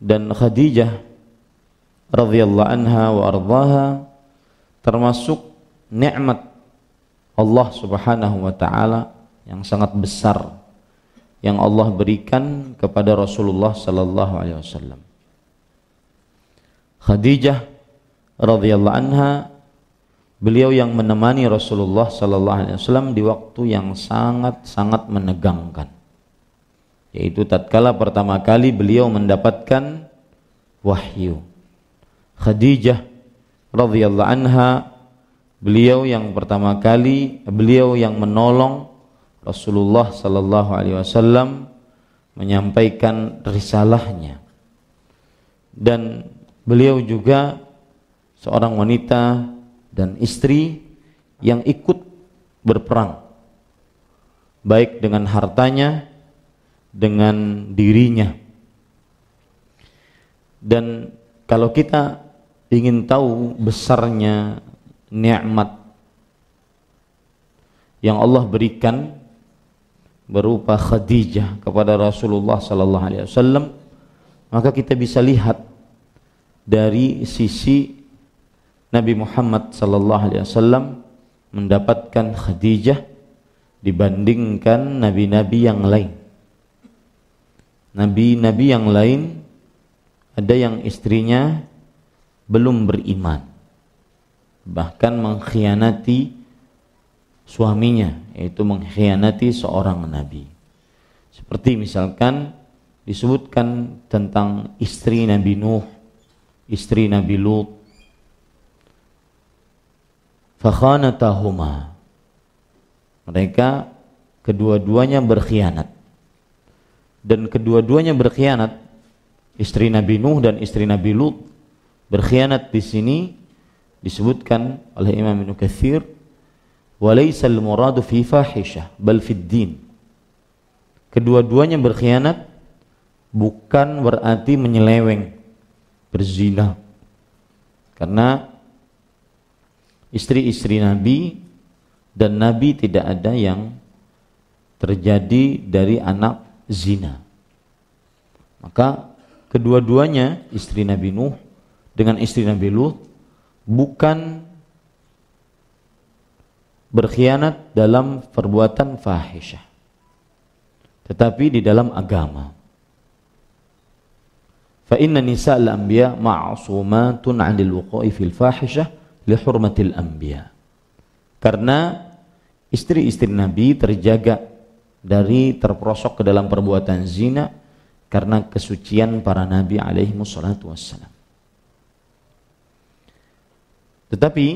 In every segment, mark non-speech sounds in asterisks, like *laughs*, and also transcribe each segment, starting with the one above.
dan Khadijah radhiyallahu anha wa ardhaha termasuk nikmat Allah Subhanahu wa taala yang sangat besar yang Allah berikan kepada Rasulullah sallallahu alaihi wasallam. Khadijah radhiyallahu anha beliau yang menemani Rasulullah sallallahu alaihi wasallam di waktu yang sangat-sangat menegangkan yaitu tatkala pertama kali beliau mendapatkan wahyu. Khadijah radhiyallahu anha beliau yang pertama kali beliau yang menolong Rasulullah sallallahu alaihi wasallam menyampaikan risalahnya. Dan beliau juga seorang wanita dan istri yang ikut berperang baik dengan hartanya dengan dirinya. Dan kalau kita ingin tahu besarnya nikmat yang Allah berikan berupa Khadijah kepada Rasulullah sallallahu alaihi wasallam maka kita bisa lihat dari sisi Nabi Muhammad sallallahu alaihi wasallam mendapatkan Khadijah dibandingkan nabi-nabi yang lain nabi-nabi yang lain ada yang istrinya belum beriman bahkan mengkhianati suaminya yaitu mengkhianati seorang nabi seperti misalkan disebutkan tentang istri Nabi Nuh istri Nabi Lut fakhanatahuma mereka kedua-duanya berkhianat dan kedua-duanya berkhianat istri Nabi Nuh dan istri Nabi Lut berkhianat di sini disebutkan oleh Imam Ibnu Katsir walaisal muradu fi fahisyah bal fid din kedua-duanya berkhianat bukan berarti menyeleweng berzina karena istri-istri Nabi dan Nabi tidak ada yang terjadi dari anak zina. Maka kedua-duanya istri Nabi Nuh dengan istri Nabi Lut bukan berkhianat dalam perbuatan fahisyah tetapi di dalam agama. Fa inna nisa al-anbiya ma'sumatun 'anil wuqu'i fil fahisyah li hurmatil anbiya. Karena istri-istri Nabi terjaga dari terperosok ke dalam perbuatan zina karena kesucian para nabi alaihi wassalatu wassalam. Tetapi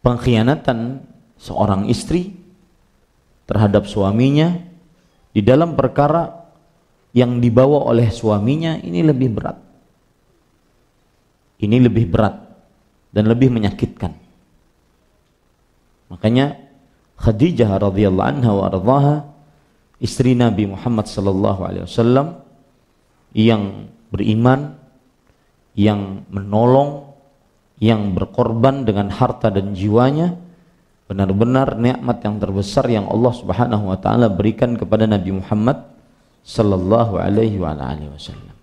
pengkhianatan seorang istri terhadap suaminya di dalam perkara yang dibawa oleh suaminya ini lebih berat. Ini lebih berat dan lebih menyakitkan. Makanya Khadijah radhiyallahu anha wa ardhaha istri Nabi Muhammad sallallahu alaihi wasallam yang beriman yang menolong yang berkorban dengan harta dan jiwanya benar-benar nikmat yang terbesar yang Allah Subhanahu wa taala berikan kepada Nabi Muhammad sallallahu alaihi wa alihi wasallam.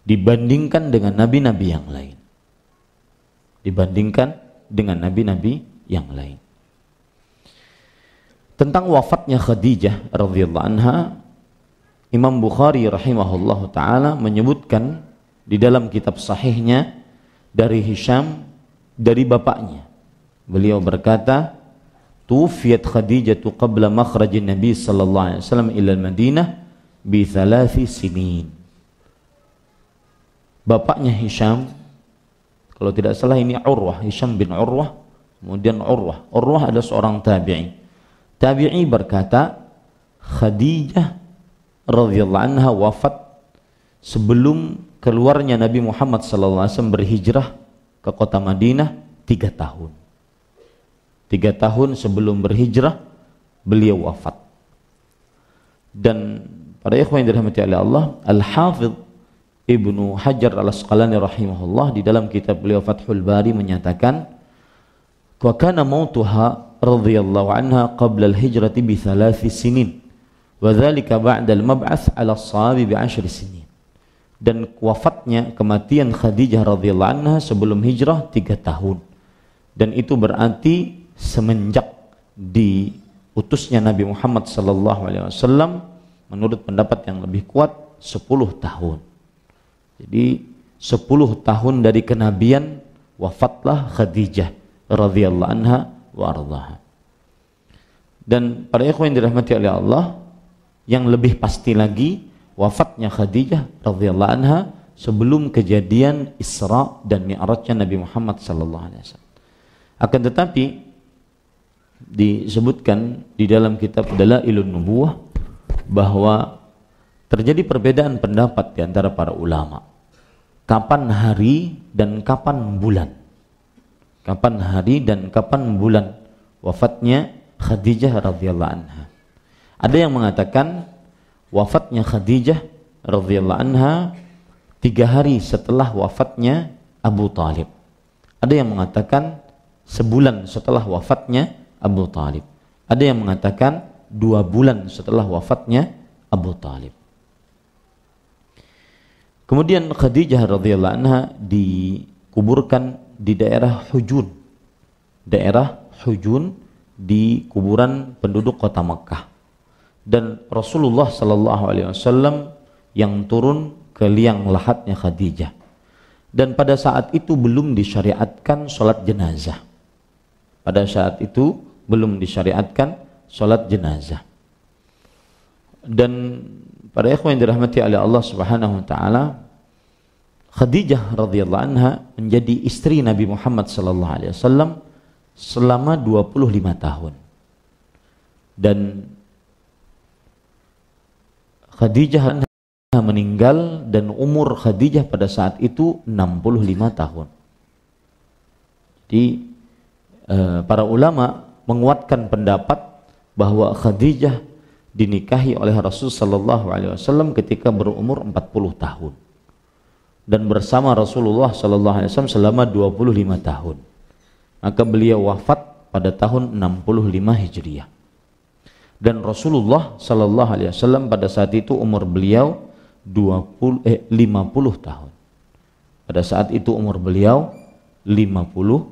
Dibandingkan dengan nabi-nabi yang lain dibandingkan dengan nabi-nabi yang lain. Tentang wafatnya Khadijah radhiyallahu anha, Imam Bukhari rahimahullahu taala menyebutkan di dalam kitab sahihnya dari Hisham dari bapaknya. Beliau berkata, "Tufiyat Khadijah qabla makhraj Nabi sallallahu alaihi wasallam ila Madinah bi thalathi sinin." Bapaknya Hisham kalau tidak salah ini Urwah, Hisham bin Urwah, kemudian Urwah. Urwah adalah seorang tabi'i. Tabi'i berkata, Khadijah radhiyallahu anha wafat sebelum keluarnya Nabi Muhammad sallallahu alaihi wasallam berhijrah ke kota Madinah tiga tahun. Tiga tahun sebelum berhijrah beliau wafat. Dan pada ikhwan yang dirahmati oleh Allah, Al-Hafidh Ibnu Hajar al-Asqalani rahimahullah di dalam kitab beliau Fathul Bari menyatakan wa kana mautuha radhiyallahu anha qabla al-hijrati bi thalathi sinin wa dhalika ba'da al-mab'ats ala as-sahabi bi ashri sinin dan wafatnya kematian Khadijah radhiyallahu anha sebelum hijrah tiga tahun dan itu berarti semenjak diutusnya Nabi Muhammad sallallahu alaihi wasallam menurut pendapat yang lebih kuat 10 tahun jadi 10 tahun dari kenabian wafatlah Khadijah radhiyallahu anha wa Dan para ikhwan yang dirahmati oleh Allah yang lebih pasti lagi wafatnya Khadijah radhiyallahu anha sebelum kejadian Isra dan Mi'rajnya Nabi Muhammad sallallahu alaihi wasallam. Akan tetapi disebutkan di dalam kitab Dalailun Nubuwah bahwa terjadi perbedaan pendapat di antara para ulama kapan hari dan kapan bulan kapan hari dan kapan bulan wafatnya Khadijah radhiyallahu anha ada yang mengatakan wafatnya Khadijah radhiyallahu anha tiga hari setelah wafatnya Abu Talib ada yang mengatakan sebulan setelah wafatnya Abu Talib ada yang mengatakan dua bulan setelah wafatnya Abu Talib Kemudian Khadijah radhiyallahu anha dikuburkan di daerah Hujun. Daerah Hujun di kuburan penduduk kota Mekah. Dan Rasulullah sallallahu alaihi wasallam yang turun ke liang lahatnya Khadijah. Dan pada saat itu belum disyariatkan sholat jenazah. Pada saat itu belum disyariatkan sholat jenazah dan para ikhwan yang dirahmati oleh Allah Subhanahu wa taala Khadijah radhiyallahu anha menjadi istri Nabi Muhammad sallallahu alaihi wasallam selama 25 tahun. Dan Khadijah meninggal dan umur Khadijah pada saat itu 65 tahun. Jadi eh, para ulama menguatkan pendapat bahwa Khadijah dinikahi oleh Rasul Shallallahu Alaihi Wasallam ketika berumur 40 tahun dan bersama Rasulullah Shallallahu Alaihi Wasallam selama 25 tahun. Maka beliau wafat pada tahun 65 Hijriah. Dan Rasulullah Shallallahu Alaihi Wasallam pada saat itu umur beliau 20 eh, 50 tahun. Pada saat itu umur beliau 50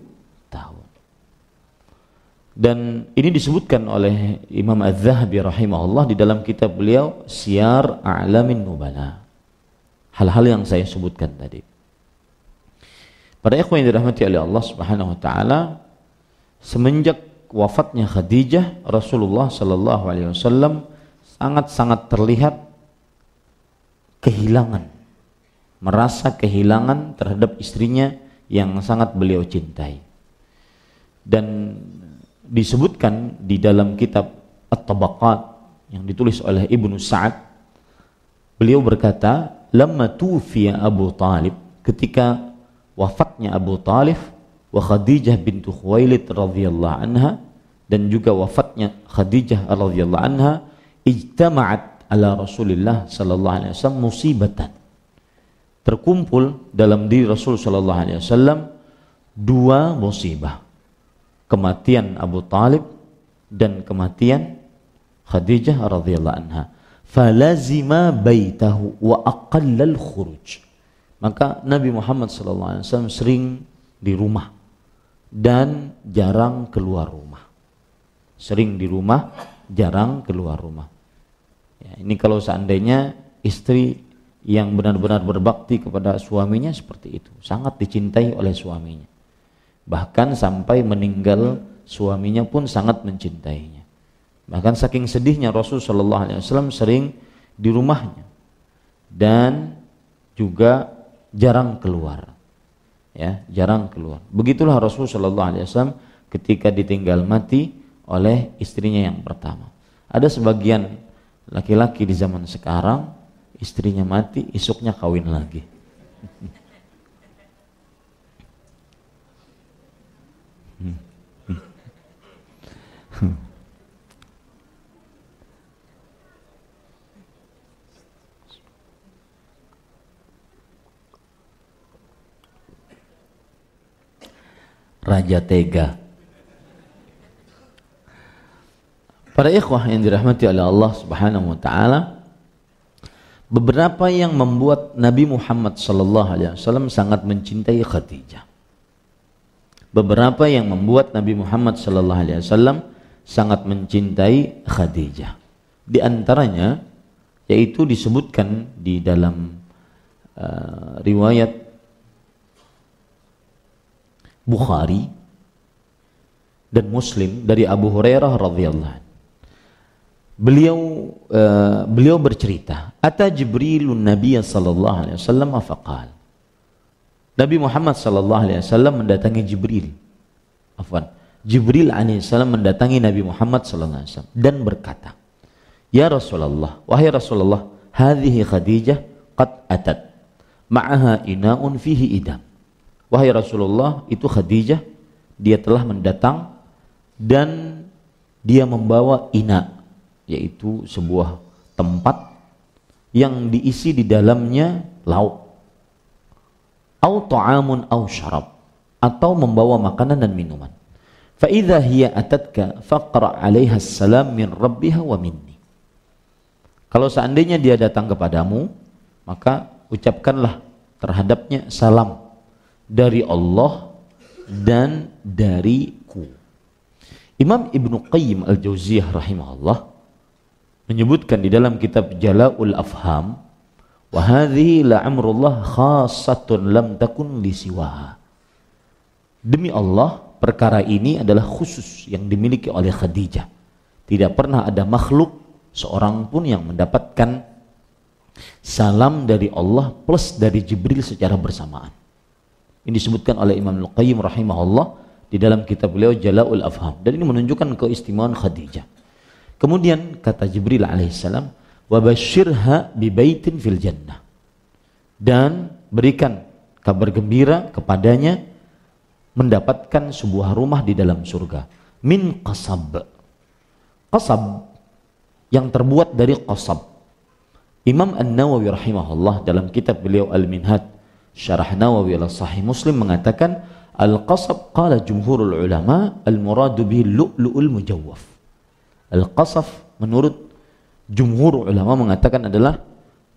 dan ini disebutkan oleh Imam Az-Zahabi rahimahullah di dalam kitab beliau Syiar A'lamin Nubala hal-hal yang saya sebutkan tadi para ikhwan yang dirahmati oleh Allah subhanahu wa ta'ala semenjak wafatnya Khadijah Rasulullah sallallahu sangat-sangat terlihat kehilangan merasa kehilangan terhadap istrinya yang sangat beliau cintai dan disebutkan di dalam kitab At-Tabaqat yang ditulis oleh Ibnu Sa'ad beliau berkata lamma tufiya Abu Talib ketika wafatnya Abu Talib wa Khadijah bintu Khuwailid radhiyallahu anha dan juga wafatnya Khadijah radhiyallahu anha ijtama'at ala Rasulillah sallallahu alaihi wasallam musibatan terkumpul dalam diri Rasul sallallahu alaihi wasallam dua musibah kematian Abu Talib dan kematian Khadijah radhiyallahu anha falazima baitahu wa aqallal khuruj maka Nabi Muhammad sallallahu alaihi wasallam sering di rumah dan jarang keluar rumah sering di rumah jarang keluar rumah ya, ini kalau seandainya istri yang benar-benar berbakti kepada suaminya seperti itu sangat dicintai oleh suaminya bahkan sampai meninggal suaminya pun sangat mencintainya bahkan saking sedihnya Rasul Shallallahu Alaihi Wasallam sering di rumahnya dan juga jarang keluar ya jarang keluar begitulah Rasul Shallallahu Alaihi Wasallam ketika ditinggal mati oleh istrinya yang pertama ada sebagian laki-laki di zaman sekarang istrinya mati isuknya kawin lagi *laughs* Hmm. Raja tega. Para ikhwah yang dirahmati oleh Allah Subhanahu wa taala, beberapa yang membuat Nabi Muhammad sallallahu alaihi wasallam sangat mencintai Khadijah. Beberapa yang membuat Nabi Muhammad sallallahu alaihi wasallam sangat mencintai Khadijah. Di antaranya yaitu disebutkan di dalam uh, riwayat Bukhari dan Muslim dari Abu Hurairah radhiyallahu Beliau uh, beliau bercerita, "Ata Jibrilun Nabi sallallahu alaihi wasallam faqal." Nabi Muhammad sallallahu alaihi wasallam mendatangi Jibril. Afwan Jibril alaihissalam mendatangi Nabi Muhammad sallallahu dan berkata, "Ya Rasulullah, wahai Rasulullah, hadhihi Khadijah qad atat. Ma'aha ina'un fihi idam." Wahai Rasulullah, itu Khadijah dia telah mendatang dan dia membawa ina yaitu sebuah tempat yang diisi di dalamnya lauk au ta'amun au syarab atau membawa makanan dan minuman Fa'idha hiya atatka faqra' alaiha salam min rabbiha wa Kalau seandainya dia datang kepadamu, maka ucapkanlah terhadapnya salam dari Allah dan dariku. Imam Ibnu Qayyim Al-Jauziyah rahimahullah menyebutkan di dalam kitab Jala'ul Afham wa hadhihi la khassatun lam takun li siwaha. Demi Allah, perkara ini adalah khusus yang dimiliki oleh Khadijah. Tidak pernah ada makhluk seorang pun yang mendapatkan salam dari Allah plus dari Jibril secara bersamaan. Ini disebutkan oleh Imam Al-Qayyim rahimahullah di dalam kitab beliau Jala'ul Afham. Dan ini menunjukkan keistimewaan Khadijah. Kemudian kata Jibril alaihissalam, "Wabashirha bibaitin fil jannah." Dan berikan kabar gembira kepadanya mendapatkan sebuah rumah di dalam surga min qasab qasab yang terbuat dari qasab Imam An-Nawawi rahimahullah dalam kitab beliau al minhad Syarah Nawawi ala Sahih Muslim mengatakan Al-Qasab qala jumhurul ulama al-muradu bihi lu'lu'ul mujawwaf al qasab menurut jumhur ulama mengatakan adalah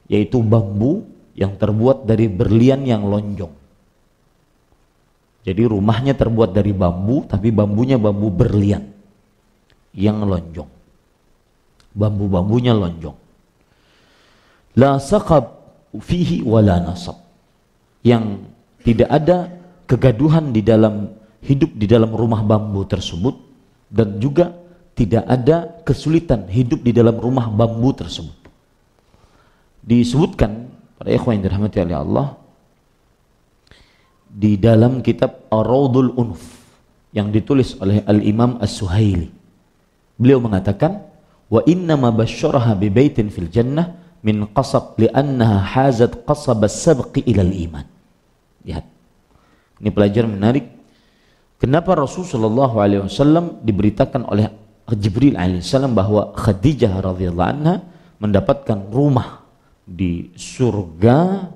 yaitu bambu yang terbuat dari berlian yang lonjong jadi rumahnya terbuat dari bambu, tapi bambunya bambu berlian yang lonjong. Bambu-bambunya lonjong. La saqab fihi wala nasab. Yang tidak ada kegaduhan di dalam hidup di dalam rumah bambu tersebut dan juga tidak ada kesulitan hidup di dalam rumah bambu tersebut. Disebutkan pada ikhwan yang dirahmati oleh Allah di dalam kitab Ar-Raudul Unuf yang ditulis oleh Al-Imam As-Suhaili. Beliau mengatakan, "Wa inna ma basyaraha bi baitin fil jannah min qasab li'annaha hazat qasab as-sabqi ila al-iman." Lihat. Ini pelajaran menarik. Kenapa Rasul sallallahu alaihi wasallam diberitakan oleh Jibril alaihissalam bahwa Khadijah radhiyallahu anha mendapatkan rumah di surga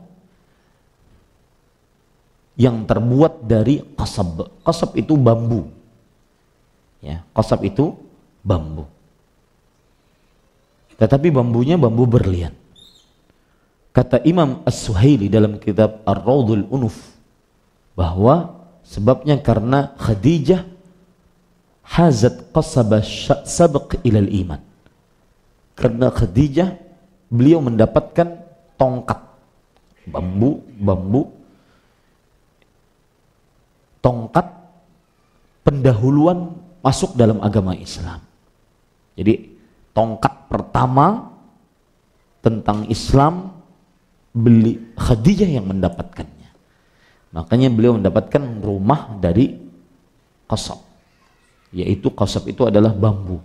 yang terbuat dari kasab kasab itu bambu. Ya, kasab itu bambu. Tetapi bambunya bambu berlian. Kata Imam As-Suhaili dalam kitab Ar-Raudul Unuf bahwa sebabnya karena Khadijah hazat qasab sabq ilal iman. Karena Khadijah beliau mendapatkan tongkat bambu bambu tongkat pendahuluan masuk dalam agama Islam. Jadi tongkat pertama tentang Islam beli Khadijah yang mendapatkannya. Makanya beliau mendapatkan rumah dari Qasab. Yaitu Qasab itu adalah bambu.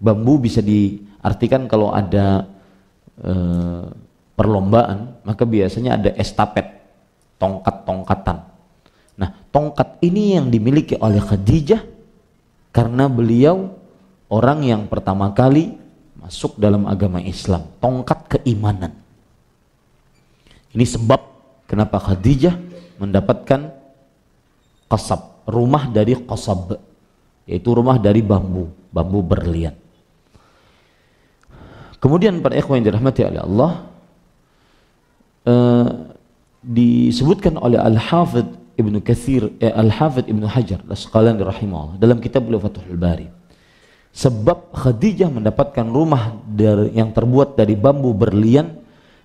Bambu bisa diartikan kalau ada e, perlombaan, maka biasanya ada estafet, tongkat-tongkatan tongkat ini yang dimiliki oleh Khadijah karena beliau orang yang pertama kali masuk dalam agama Islam, tongkat keimanan. Ini sebab kenapa Khadijah mendapatkan kasab, rumah dari kasab, yaitu rumah dari bambu, bambu berlian. Kemudian para ikhwan yang dirahmati oleh Allah, eh, disebutkan oleh Al-Hafidh Ibnu Kathir, eh, Al-Hafidh Ibnu Hajar, Al-Asqalani rahimahullah dalam kitab beliau Fathul Bari. Sebab Khadijah mendapatkan rumah dari, yang terbuat dari bambu berlian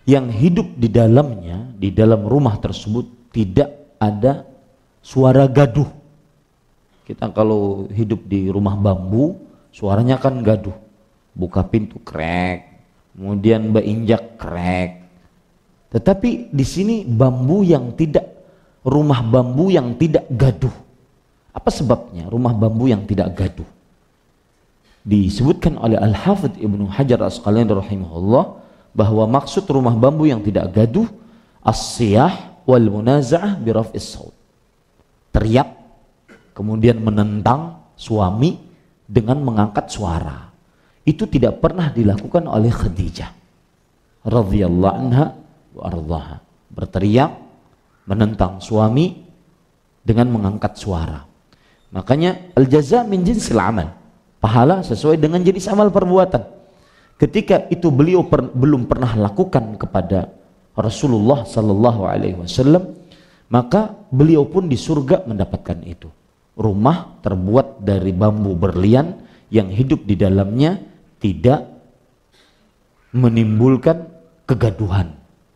yang hidup di dalamnya, di dalam rumah tersebut tidak ada suara gaduh. Kita kalau hidup di rumah bambu, suaranya kan gaduh. Buka pintu krek, kemudian beinjak krek. Tetapi di sini bambu yang tidak rumah bambu yang tidak gaduh. Apa sebabnya rumah bambu yang tidak gaduh? Disebutkan oleh Al-Hafidh Ibnu Hajar Asqalani rahimahullah bahwa maksud rumah bambu yang tidak gaduh as-siyah wal munaza'ah bi raf'is Teriak kemudian menentang suami dengan mengangkat suara. Itu tidak pernah dilakukan oleh Khadijah radhiyallahu anha wa ardhaha. Berteriak menentang suami dengan mengangkat suara. Makanya al-jaza min jinsil amal. Pahala sesuai dengan jenis amal perbuatan. Ketika itu beliau per, belum pernah lakukan kepada Rasulullah sallallahu alaihi wasallam, maka beliau pun di surga mendapatkan itu. Rumah terbuat dari bambu berlian yang hidup di dalamnya tidak menimbulkan kegaduhan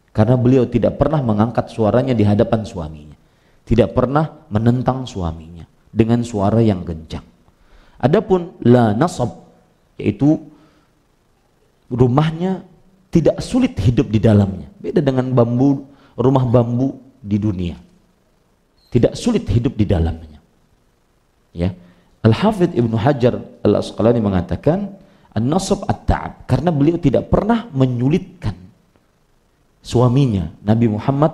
karena beliau tidak pernah mengangkat suaranya di hadapan suaminya. Tidak pernah menentang suaminya dengan suara yang gencang. Adapun la nasab yaitu rumahnya tidak sulit hidup di dalamnya. Beda dengan bambu rumah bambu di dunia. Tidak sulit hidup di dalamnya. Ya. Al-Hafidh Ibnu Hajar Al-Asqalani mengatakan an-nasab at-ta'ab karena beliau tidak pernah menyulitkan suaminya Nabi Muhammad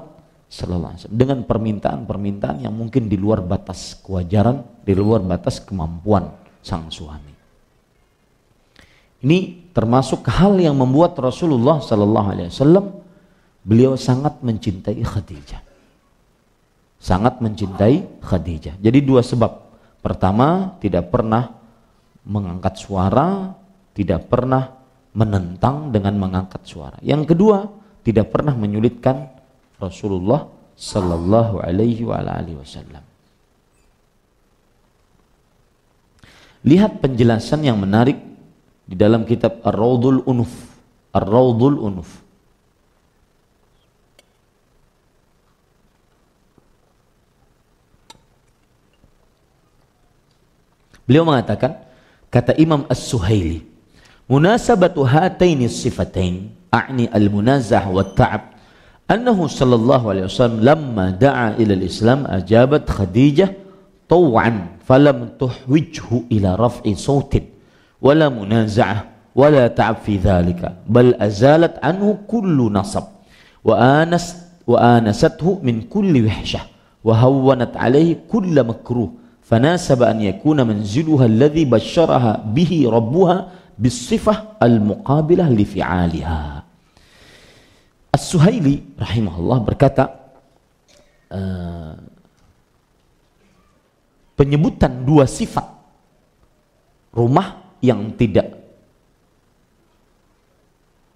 sallallahu alaihi wasallam dengan permintaan-permintaan yang mungkin di luar batas kewajaran, di luar batas kemampuan sang suami. Ini termasuk hal yang membuat Rasulullah sallallahu alaihi wasallam beliau sangat mencintai Khadijah. Sangat mencintai Khadijah. Jadi dua sebab. Pertama, tidak pernah mengangkat suara, tidak pernah menentang dengan mengangkat suara. Yang kedua, tidak pernah menyulitkan Rasulullah sallallahu alaihi wasallam. Lihat penjelasan yang menarik di dalam kitab Ar-Raudul Unuf. Ar-Raudul Unuf. Beliau mengatakan, kata Imam As-Suhaili, munasabatu hataini sifatain أعني المنازع والتعب أنه صلى الله عليه وسلم لما دعا إلى الإسلام أجابت خديجة طوعا فلم تحوجه إلى رفع صوت ولا منازعة ولا تعب في ذلك بل أزالت عنه كل نصب وآنست وآنسته من كل وحشة وهونت عليه كل مكروه فناسب أن يكون منزلها الذي بشرها به ربها بالصفة المقابلة لفعالها As-Suhaili rahimahullah berkata uh, penyebutan dua sifat rumah yang tidak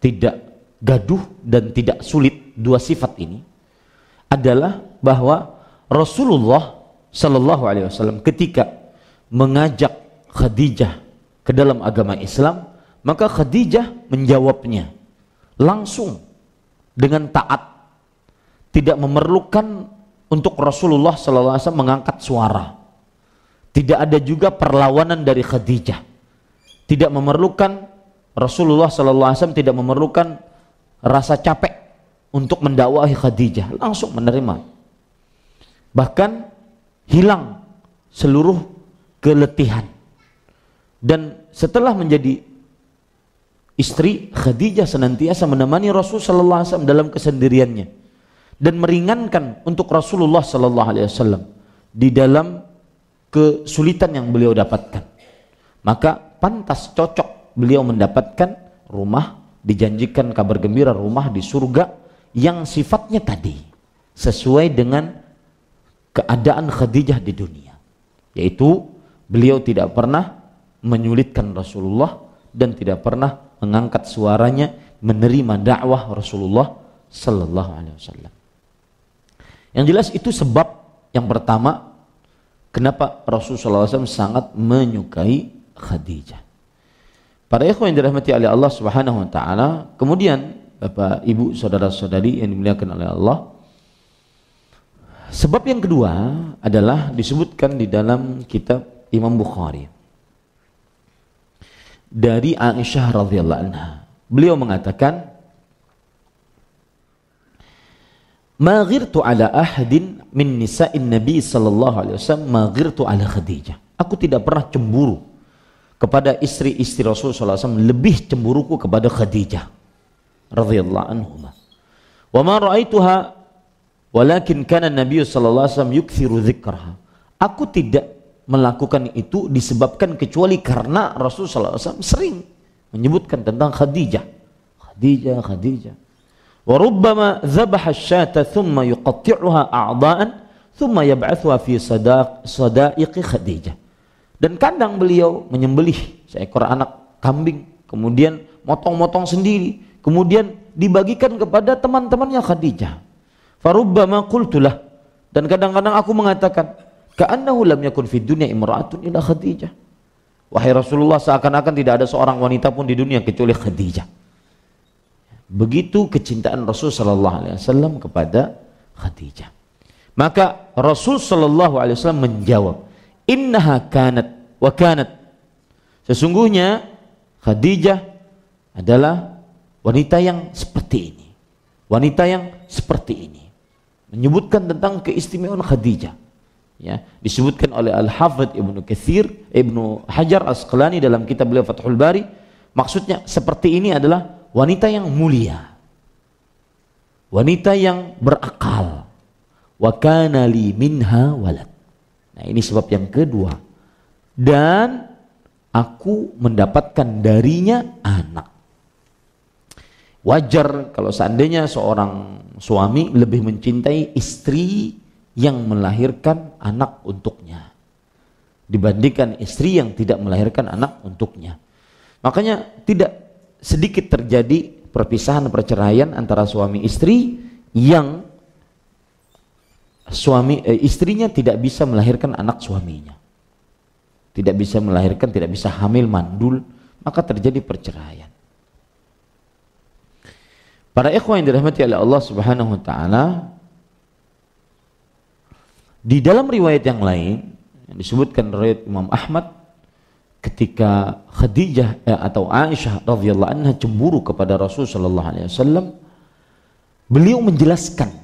tidak gaduh dan tidak sulit dua sifat ini adalah bahwa Rasulullah Shallallahu Alaihi Wasallam ketika mengajak Khadijah ke dalam agama Islam maka Khadijah menjawabnya langsung dengan taat tidak memerlukan untuk Rasulullah SAW mengangkat suara. Tidak ada juga perlawanan dari Khadijah. Tidak memerlukan Rasulullah SAW tidak memerlukan rasa capek untuk mendakwahi Khadijah. Langsung menerima. Bahkan hilang seluruh keletihan. Dan setelah menjadi istri Khadijah senantiasa menemani Rasul sallallahu alaihi wasallam dalam kesendiriannya dan meringankan untuk Rasulullah sallallahu alaihi wasallam di dalam kesulitan yang beliau dapatkan. Maka pantas cocok beliau mendapatkan rumah dijanjikan kabar gembira rumah di surga yang sifatnya tadi sesuai dengan keadaan Khadijah di dunia yaitu beliau tidak pernah menyulitkan Rasulullah dan tidak pernah mengangkat suaranya menerima dakwah Rasulullah sallallahu alaihi wasallam. Yang jelas itu sebab yang pertama kenapa Rasulullah SAW sangat menyukai Khadijah. Para ikhwan yang dirahmati oleh Allah Subhanahu wa taala, kemudian Bapak, Ibu, saudara-saudari yang dimuliakan oleh Allah. Sebab yang kedua adalah disebutkan di dalam kitab Imam Bukhari dari Aisyah radhiyallahu anha. Beliau mengatakan, "Ma ghirtu ala ahadin min nisa'in Nabi sallallahu alaihi wasallam ma ghirtu ala Khadijah." Aku tidak pernah cemburu kepada istri-istri Rasul sallallahu alaihi wasallam lebih cemburuku kepada Khadijah radhiyallahu anhuma. Wa ma ra'aituha walakin kana Nabi sallallahu alaihi wasallam yukthiru dzikraha. Aku tidak melakukan itu disebabkan kecuali karena Rasulullah SAW sering menyebutkan tentang Khadijah. Khadijah, Khadijah. وربما ذبح الشاة ثم يقطعها أعضاء ثم يبعثها في صداق صدائق خديجة dan kadang beliau menyembelih seekor anak kambing kemudian motong-motong sendiri kemudian dibagikan kepada teman-temannya Khadijah farubbama qultulah dan kadang-kadang aku mengatakan Ka'annahu lam yakun fid dunya imra'atun illa Khadijah. Wahai Rasulullah seakan-akan tidak ada seorang wanita pun di dunia kecuali Khadijah. Begitu kecintaan Rasul sallallahu alaihi wasallam kepada Khadijah. Maka Rasul sallallahu alaihi wasallam menjawab, "Innaha kanat wa kanat." Sesungguhnya Khadijah adalah wanita yang seperti ini. Wanita yang seperti ini. Menyebutkan tentang keistimewaan Khadijah ya disebutkan oleh Al Hafidh Ibnu Katsir Ibnu Hajar Asqalani dalam kitab beliau Fathul Bari maksudnya seperti ini adalah wanita yang mulia wanita yang berakal wa li minha walad nah ini sebab yang kedua dan aku mendapatkan darinya anak wajar kalau seandainya seorang suami lebih mencintai istri yang melahirkan anak untuknya dibandingkan istri yang tidak melahirkan anak untuknya. Makanya tidak sedikit terjadi perpisahan perceraian antara suami istri yang suami eh, istrinya tidak bisa melahirkan anak suaminya. Tidak bisa melahirkan, tidak bisa hamil mandul, maka terjadi perceraian. Para ikhwan yang dirahmati oleh Allah Subhanahu wa taala, di dalam riwayat yang lain yang disebutkan riwayat Imam Ahmad ketika Khadijah eh, atau Aisyah radhiyallahu anha cemburu kepada Rasul sallallahu alaihi wasallam beliau menjelaskan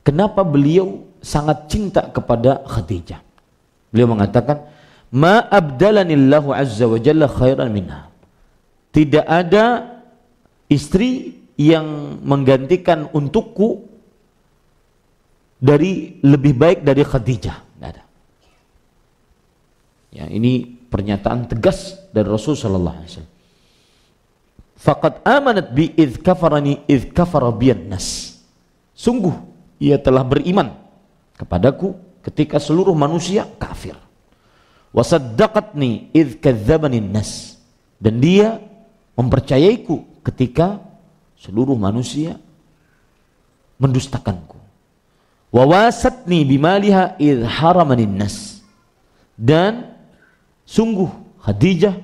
kenapa beliau sangat cinta kepada Khadijah. Beliau mengatakan, "Ma abdalanillahu azza wa jalla khairan minha." Tidak ada istri yang menggantikan untukku dari lebih baik dari Khadijah. Tidak ada. Ya, ini pernyataan tegas dari Rasul sallallahu alaihi wasallam. Faqad amanat bi idh kafarani idh kafara nas. Sungguh ia telah beriman kepadaku ketika seluruh manusia kafir. Wasaddaqatni idh kadzdzabani nas. Dan dia mempercayaiku ketika seluruh manusia mendustakanku wawasatni bimaliha idh haramanin nas dan sungguh Khadijah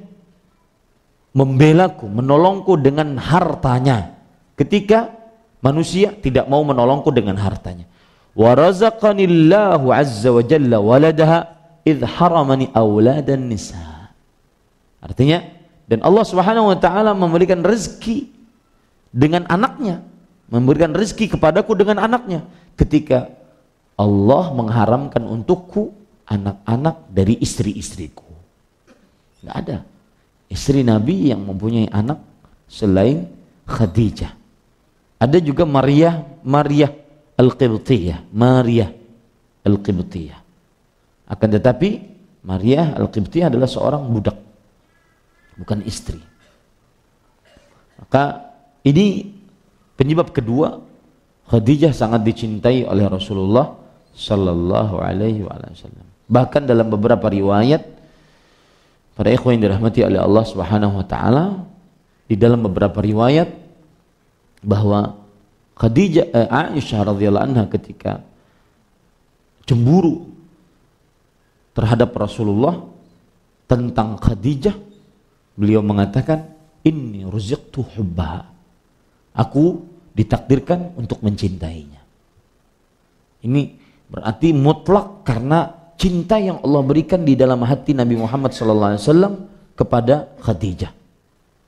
membelaku menolongku dengan hartanya ketika manusia tidak mau menolongku dengan hartanya wa azza wa jalla waladaha idh haramani auladan nisa artinya dan Allah Subhanahu wa taala memberikan rezeki dengan anaknya memberikan rezeki kepadaku dengan anaknya ketika Allah mengharamkan untukku anak-anak dari istri-istriku. Nggak ada. Istri Nabi yang mempunyai anak selain Khadijah. Ada juga Maria, Maria Al-Qibtiyah, Maria Al-Qibtiyah. Akan tetapi Maria Al-Qibtiyah adalah seorang budak, bukan istri. Maka ini penyebab kedua Khadijah sangat dicintai oleh Rasulullah sallallahu alaihi wasallam. Bahkan dalam beberapa riwayat para ikhwan yang dirahmati oleh Allah Subhanahu wa taala di dalam beberapa riwayat bahwa Khadijah eh, Aisyah radhiyallahu anha ketika cemburu terhadap Rasulullah tentang Khadijah beliau mengatakan ini ruziqtu hubbaha aku ditakdirkan untuk mencintainya. Ini berarti mutlak karena cinta yang Allah berikan di dalam hati Nabi Muhammad SAW kepada Khadijah.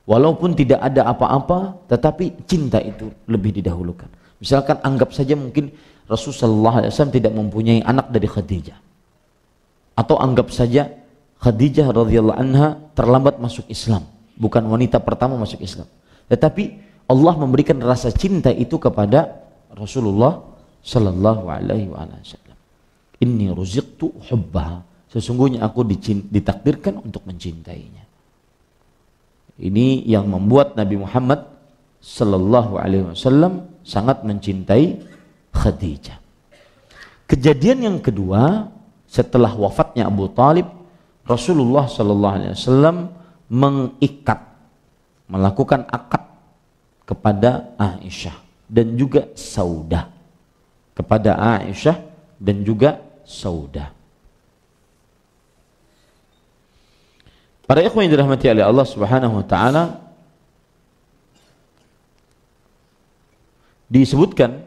Walaupun tidak ada apa-apa, tetapi cinta itu lebih didahulukan. Misalkan anggap saja mungkin Rasulullah SAW tidak mempunyai anak dari Khadijah. Atau anggap saja Khadijah radhiyallahu anha terlambat masuk Islam, bukan wanita pertama masuk Islam. Tetapi Allah memberikan rasa cinta itu kepada Rasulullah Shallallahu alaihi wasallam. Ini Inni tuh hamba, Sesungguhnya aku ditakdirkan untuk mencintainya. Ini yang membuat Nabi Muhammad Shallallahu alaihi wasallam sangat mencintai Khadijah. Kejadian yang kedua setelah wafatnya Abu Talib, Rasulullah Shallallahu alaihi wasallam mengikat melakukan akad kepada Aisyah dan juga Saudah kepada Aisyah dan juga Saudah. Para ikhwan yang dirahmati oleh Allah Subhanahu wa taala disebutkan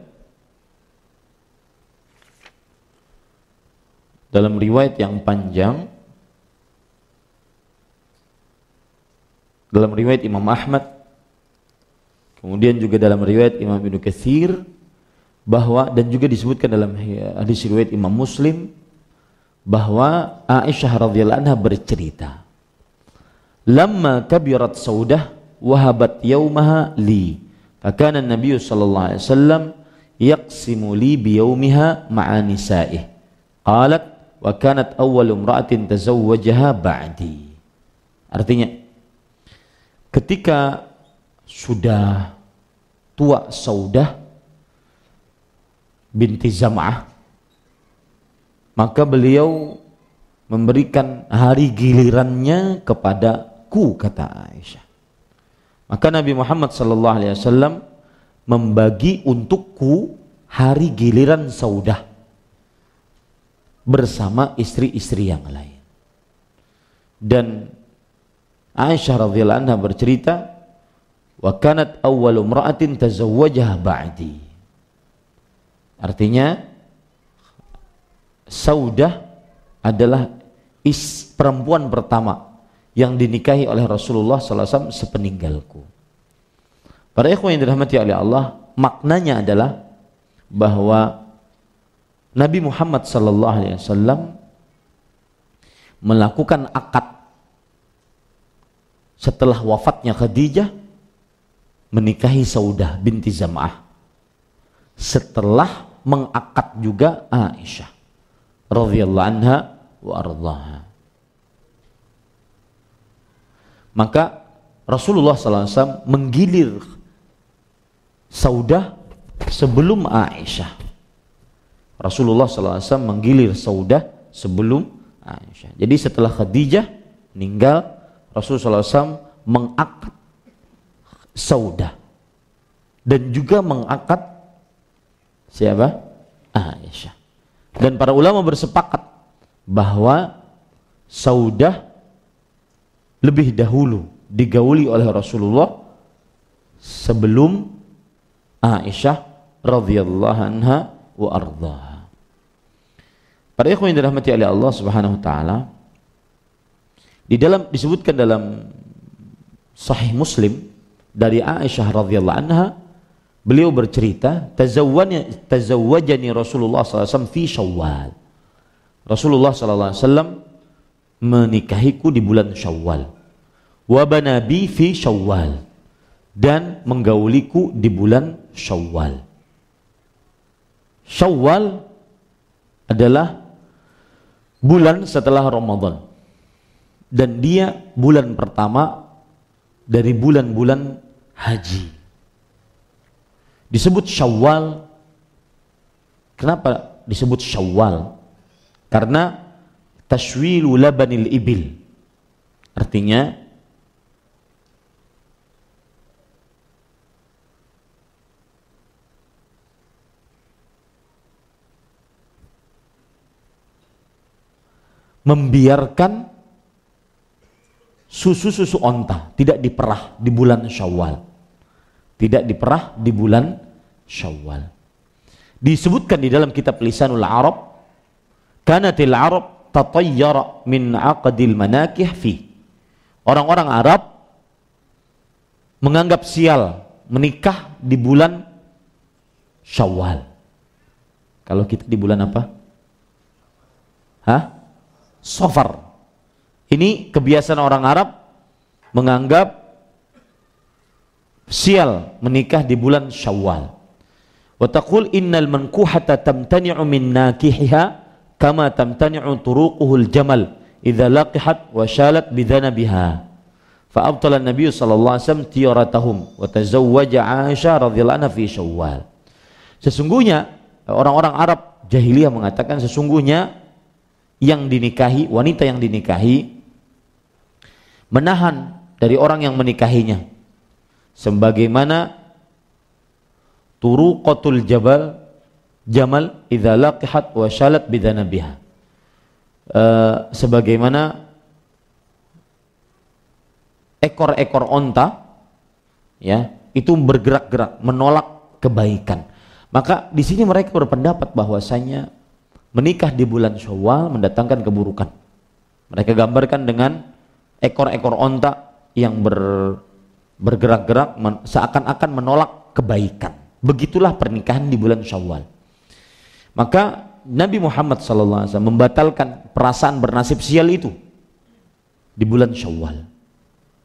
dalam riwayat yang panjang dalam riwayat Imam Ahmad Kemudian juga dalam riwayat Imam Ibnu Katsir bahwa dan juga disebutkan dalam eh, hadis riwayat Imam Muslim bahwa Aisyah radhiyallahu anha bercerita Lama kabirat saudah wahabat yaumaha li fakana Nabi sallallahu alaihi wasallam yaqsimu li biyaumiha ma'a nisa'ih qalat wa kanat awwalu imra'atin tazawwajaha ba'di artinya ketika sudah tua Saudah binti Zam'ah maka beliau memberikan hari gilirannya kepadaku kata Aisyah maka Nabi Muhammad sallallahu alaihi wasallam membagi untukku hari giliran Saudah bersama istri-istri yang lain dan Aisyah radhiyallahu anha bercerita Wa kanat awwalu imra'atin tazawwajaha ba'di. Artinya Saudah adalah is perempuan pertama yang dinikahi oleh Rasulullah SAW sepeninggalku. Para ikhwan yang dirahmati oleh Allah, maknanya adalah bahwa Nabi Muhammad sallallahu alaihi wasallam melakukan akad setelah wafatnya Khadijah menikahi Saudah binti Zam'ah setelah mengakad juga Aisyah radhiyallahu anha wa ardhaha. Maka Rasulullah SAW menggilir Saudah sebelum Aisyah. Rasulullah SAW menggilir Saudah sebelum Aisyah. Jadi setelah Khadijah meninggal, Rasulullah SAW mengakad Sauda dan juga mengangkat siapa? Aisyah. Dan para ulama bersepakat bahwa Saudah lebih dahulu digauli oleh Rasulullah sebelum Aisyah radhiyallahu anha wa ardhaha. Para ikhwan yang dirahmati oleh Allah Subhanahu wa taala di dalam disebutkan dalam sahih Muslim dari Aisyah radhiyallahu anha beliau bercerita tazawwani tazawwajani Rasulullah SAW fi Syawal Rasulullah SAW menikahiku di bulan Syawal wabanabi fi Syawal dan menggauliku di bulan Syawal Syawal adalah bulan setelah Ramadan dan dia bulan pertama dari bulan-bulan haji. Disebut Syawal. Kenapa disebut Syawal? Karena tashwilu labanil ibil. Artinya membiarkan susu-susu onta tidak diperah di bulan Syawal. Tidak diperah di bulan Syawal. Disebutkan di dalam kitab Lisanul Arab, kanatil Arab tatayyara min aqdil manakih fi. Orang-orang Arab menganggap sial menikah di bulan Syawal. Kalau kita di bulan apa? Hah? Sofar ini kebiasaan orang Arab menganggap sial menikah di bulan Syawal. Wa taqul innal mankuhata tamtani'u min nakihiha kama tamtani'u turuquhul jamal idza laqihat wa shalat bidhanabiha. Fa abtala an-nabiy sallallahu alaihi wasallam tiyaratahum wa tazawwaja Aisyah radhiyallahu anha fi Syawal. Sesungguhnya orang-orang Arab jahiliyah mengatakan sesungguhnya yang dinikahi wanita yang dinikahi menahan dari orang yang menikahinya sebagaimana turuqatul jabal jamal idza laqihat wa shalat bidanabiha uh, eh, sebagaimana ekor-ekor onta ya itu bergerak-gerak menolak kebaikan maka di sini mereka berpendapat bahwasanya menikah di bulan Syawal mendatangkan keburukan mereka gambarkan dengan ekor-ekor onta yang ber, bergerak-gerak men, seakan-akan menolak kebaikan. Begitulah pernikahan di bulan Syawal. Maka Nabi Muhammad SAW membatalkan perasaan bernasib sial itu di bulan Syawal.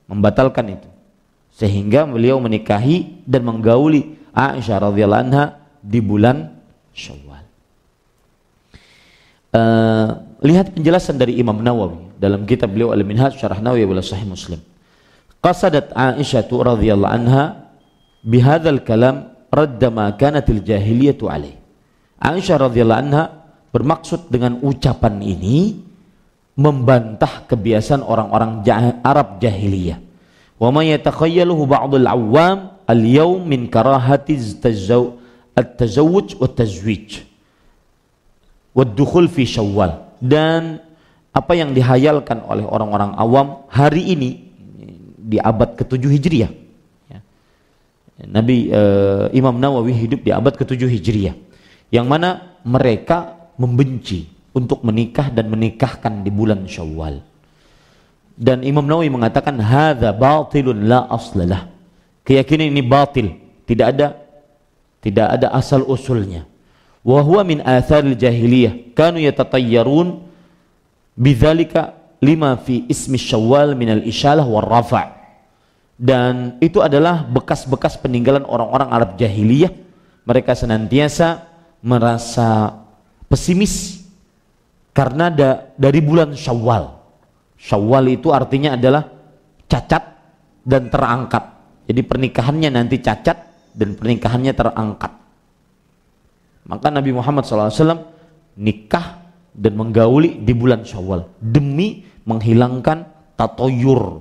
Membatalkan itu. Sehingga beliau menikahi dan menggauli Aisyah radhiyallahu anha di bulan Syawal. Uh, lihat penjelasan dari Imam Nawawi dalam kitab beliau Al-Minhaj Syarah Nawawi wala Sahih Muslim. Qasadat Aisyah radhiyallahu anha bihadzal kalam radda ma kanatil jahiliyatu alaih. Aisyah radhiyallahu anha bermaksud dengan ucapan ini membantah kebiasaan orang-orang Arab jahiliyah. Wa ma yatakhayaluhu ba'dul awwam al-yawm min karahati at-tazawwuj wa at tazwij wa dukhul fi syawal dan apa yang dihayalkan oleh orang-orang awam hari ini di abad ke-7 Hijriah. Ya. Nabi eh, Imam Nawawi hidup di abad ke-7 Hijriah. Yang mana mereka membenci untuk menikah dan menikahkan di bulan Syawal. Dan Imam Nawawi mengatakan hadza batilun la aslalah. Keyakinan ini batil, tidak ada tidak ada asal usulnya. Wa huwa min atharil jahiliyah, kanu yatatayyarun bidzalika lima fi ismi syawal minal isyalah war rafa' dan itu adalah bekas-bekas peninggalan orang-orang Arab jahiliyah mereka senantiasa merasa pesimis karena da, dari bulan Syawal. Syawal itu artinya adalah cacat dan terangkat. Jadi pernikahannya nanti cacat dan pernikahannya terangkat. Maka Nabi Muhammad SAW nikah dan menggauli di bulan Syawal demi menghilangkan tatoyur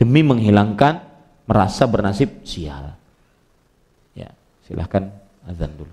demi menghilangkan merasa bernasib sial. Ya, silahkan azan dulu.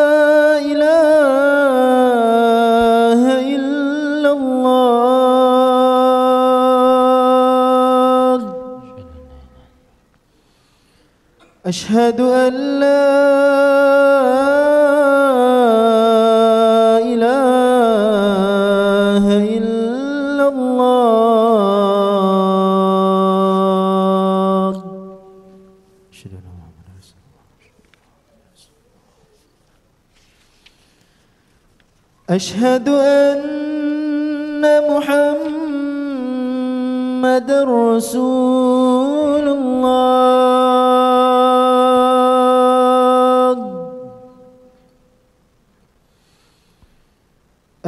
أشهد أن لا إله إلا الله أشهد أن محمد رسول الله رسول الله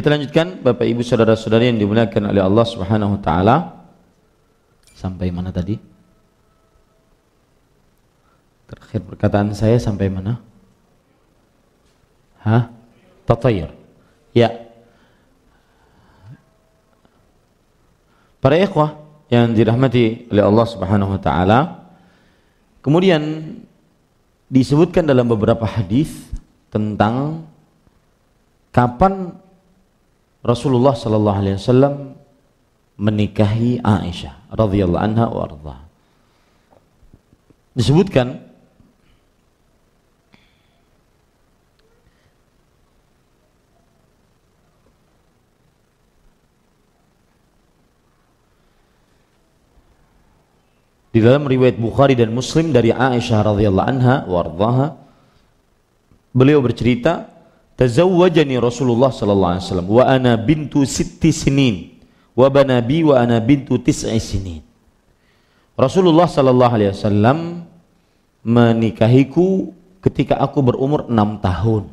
Kita lanjutkan Bapak Ibu saudara-saudari yang dimuliakan oleh Allah Subhanahu wa taala. Sampai mana tadi? Terakhir perkataan saya sampai mana? Hah? Tatayur. Ya. Para ikhwah yang dirahmati oleh Allah Subhanahu wa taala. Kemudian disebutkan dalam beberapa hadis tentang kapan Rasulullah sallallahu alaihi wasallam menikahi Aisyah radhiyallahu anha wa arda. Disebutkan di dalam riwayat Bukhari dan Muslim dari Aisyah radhiyallahu anha wardaha beliau bercerita tazawwajani Rasulullah sallallahu alaihi wasallam wa ana bintu sitti sinin wa banabi wa ana bintu tis'i sinin Rasulullah sallallahu alaihi wasallam menikahiku ketika aku berumur enam tahun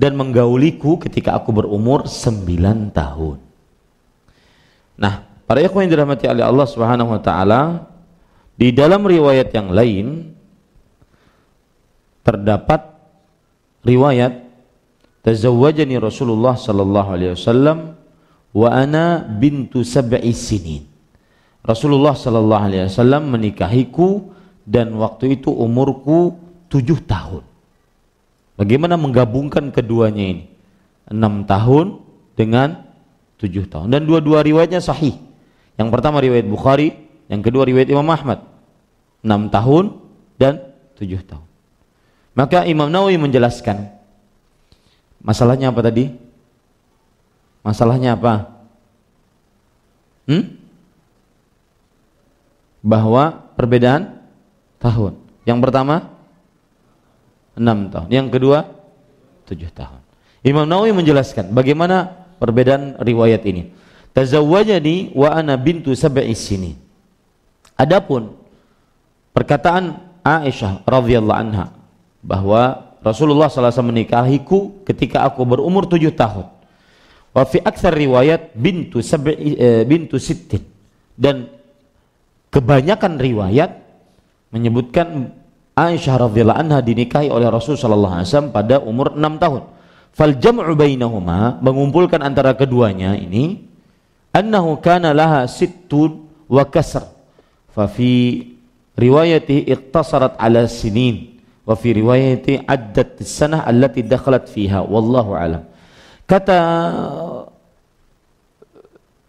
dan menggauliku ketika aku berumur sembilan tahun. Nah, para ikhwan yang dirahmati oleh Allah Subhanahu wa taala, di dalam riwayat yang lain terdapat riwayat tazawwajani Rasulullah sallallahu alaihi wasallam wa ana bintu sab'i sinin. Rasulullah sallallahu alaihi wasallam menikahiku dan waktu itu umurku tujuh tahun. Bagaimana menggabungkan keduanya ini? Enam tahun dengan tujuh tahun. Dan dua-dua riwayatnya sahih. Yang pertama riwayat Bukhari, yang kedua riwayat Imam Ahmad. Enam tahun dan tujuh tahun. Maka Imam Nawawi menjelaskan Masalahnya apa tadi? Masalahnya apa? Hmm? Bahwa perbedaan tahun. Yang pertama enam tahun. Yang kedua tujuh tahun. Imam Nawawi menjelaskan bagaimana perbedaan riwayat ini. Tazawwajani wa ana bintu sab'i sini. Adapun perkataan Aisyah radhiyallahu anha bahwa Rasulullah SAW menikahiku ketika aku berumur tujuh tahun. Wa fi akthar riwayat bintu sab'i, eh, bintu sittin. Dan kebanyakan riwayat menyebutkan Aisyah radhiyallahu anha dinikahi oleh Rasul sallallahu alaihi wasallam pada umur 6 tahun. Fal jam'u bainahuma mengumpulkan antara keduanya ini annahu kana laha sittun wa kasr. Fa fi riwayati iqtasarat ala sinin wa fi riwayati addat sanah allati dakhalat fiha wallahu alam kata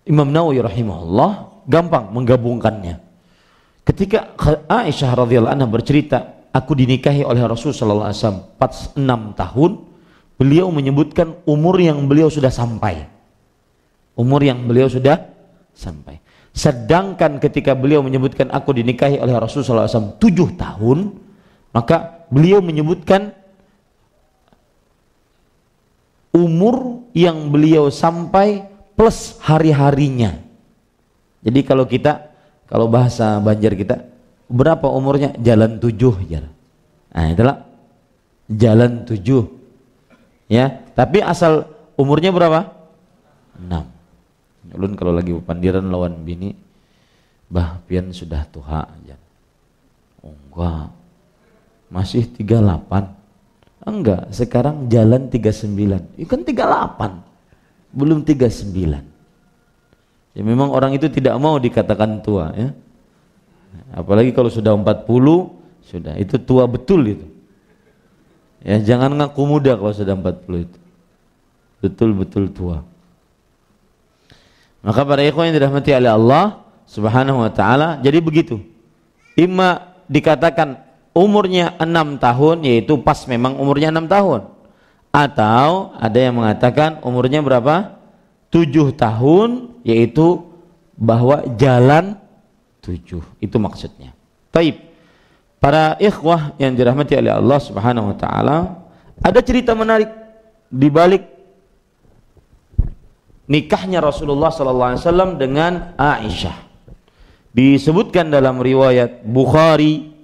Imam Nawawi rahimahullah gampang menggabungkannya ketika Aisyah radhiyallahu anha bercerita aku dinikahi oleh Rasul sallallahu alaihi wasallam 46 tahun beliau menyebutkan umur yang beliau sudah sampai umur yang beliau sudah sampai sedangkan ketika beliau menyebutkan aku dinikahi oleh Rasul sallallahu alaihi wasallam 7 tahun maka beliau menyebutkan umur yang beliau sampai plus hari-harinya. Jadi kalau kita kalau bahasa Banjar kita berapa umurnya jalan tujuh jalan. Ya. Nah itulah jalan tujuh ya tapi asal umurnya berapa? enam Ulun kalau lagi pandiran lawan bini bah pian sudah tuha oh, enggak masih 38 enggak sekarang jalan 39 Ikan kan 38 belum 39 ya memang orang itu tidak mau dikatakan tua ya apalagi kalau sudah 40 sudah itu tua betul itu ya jangan ngaku muda kalau sudah 40 itu betul-betul tua maka para ikhwan yang dirahmati oleh Allah subhanahu wa ta'ala jadi begitu imma dikatakan umurnya enam tahun yaitu pas memang umurnya enam tahun atau ada yang mengatakan umurnya berapa tujuh tahun yaitu bahwa jalan tujuh itu maksudnya taib para ikhwah yang dirahmati oleh Allah subhanahu wa ta'ala ada cerita menarik di balik nikahnya Rasulullah sallallahu alaihi wasallam dengan Aisyah disebutkan dalam riwayat Bukhari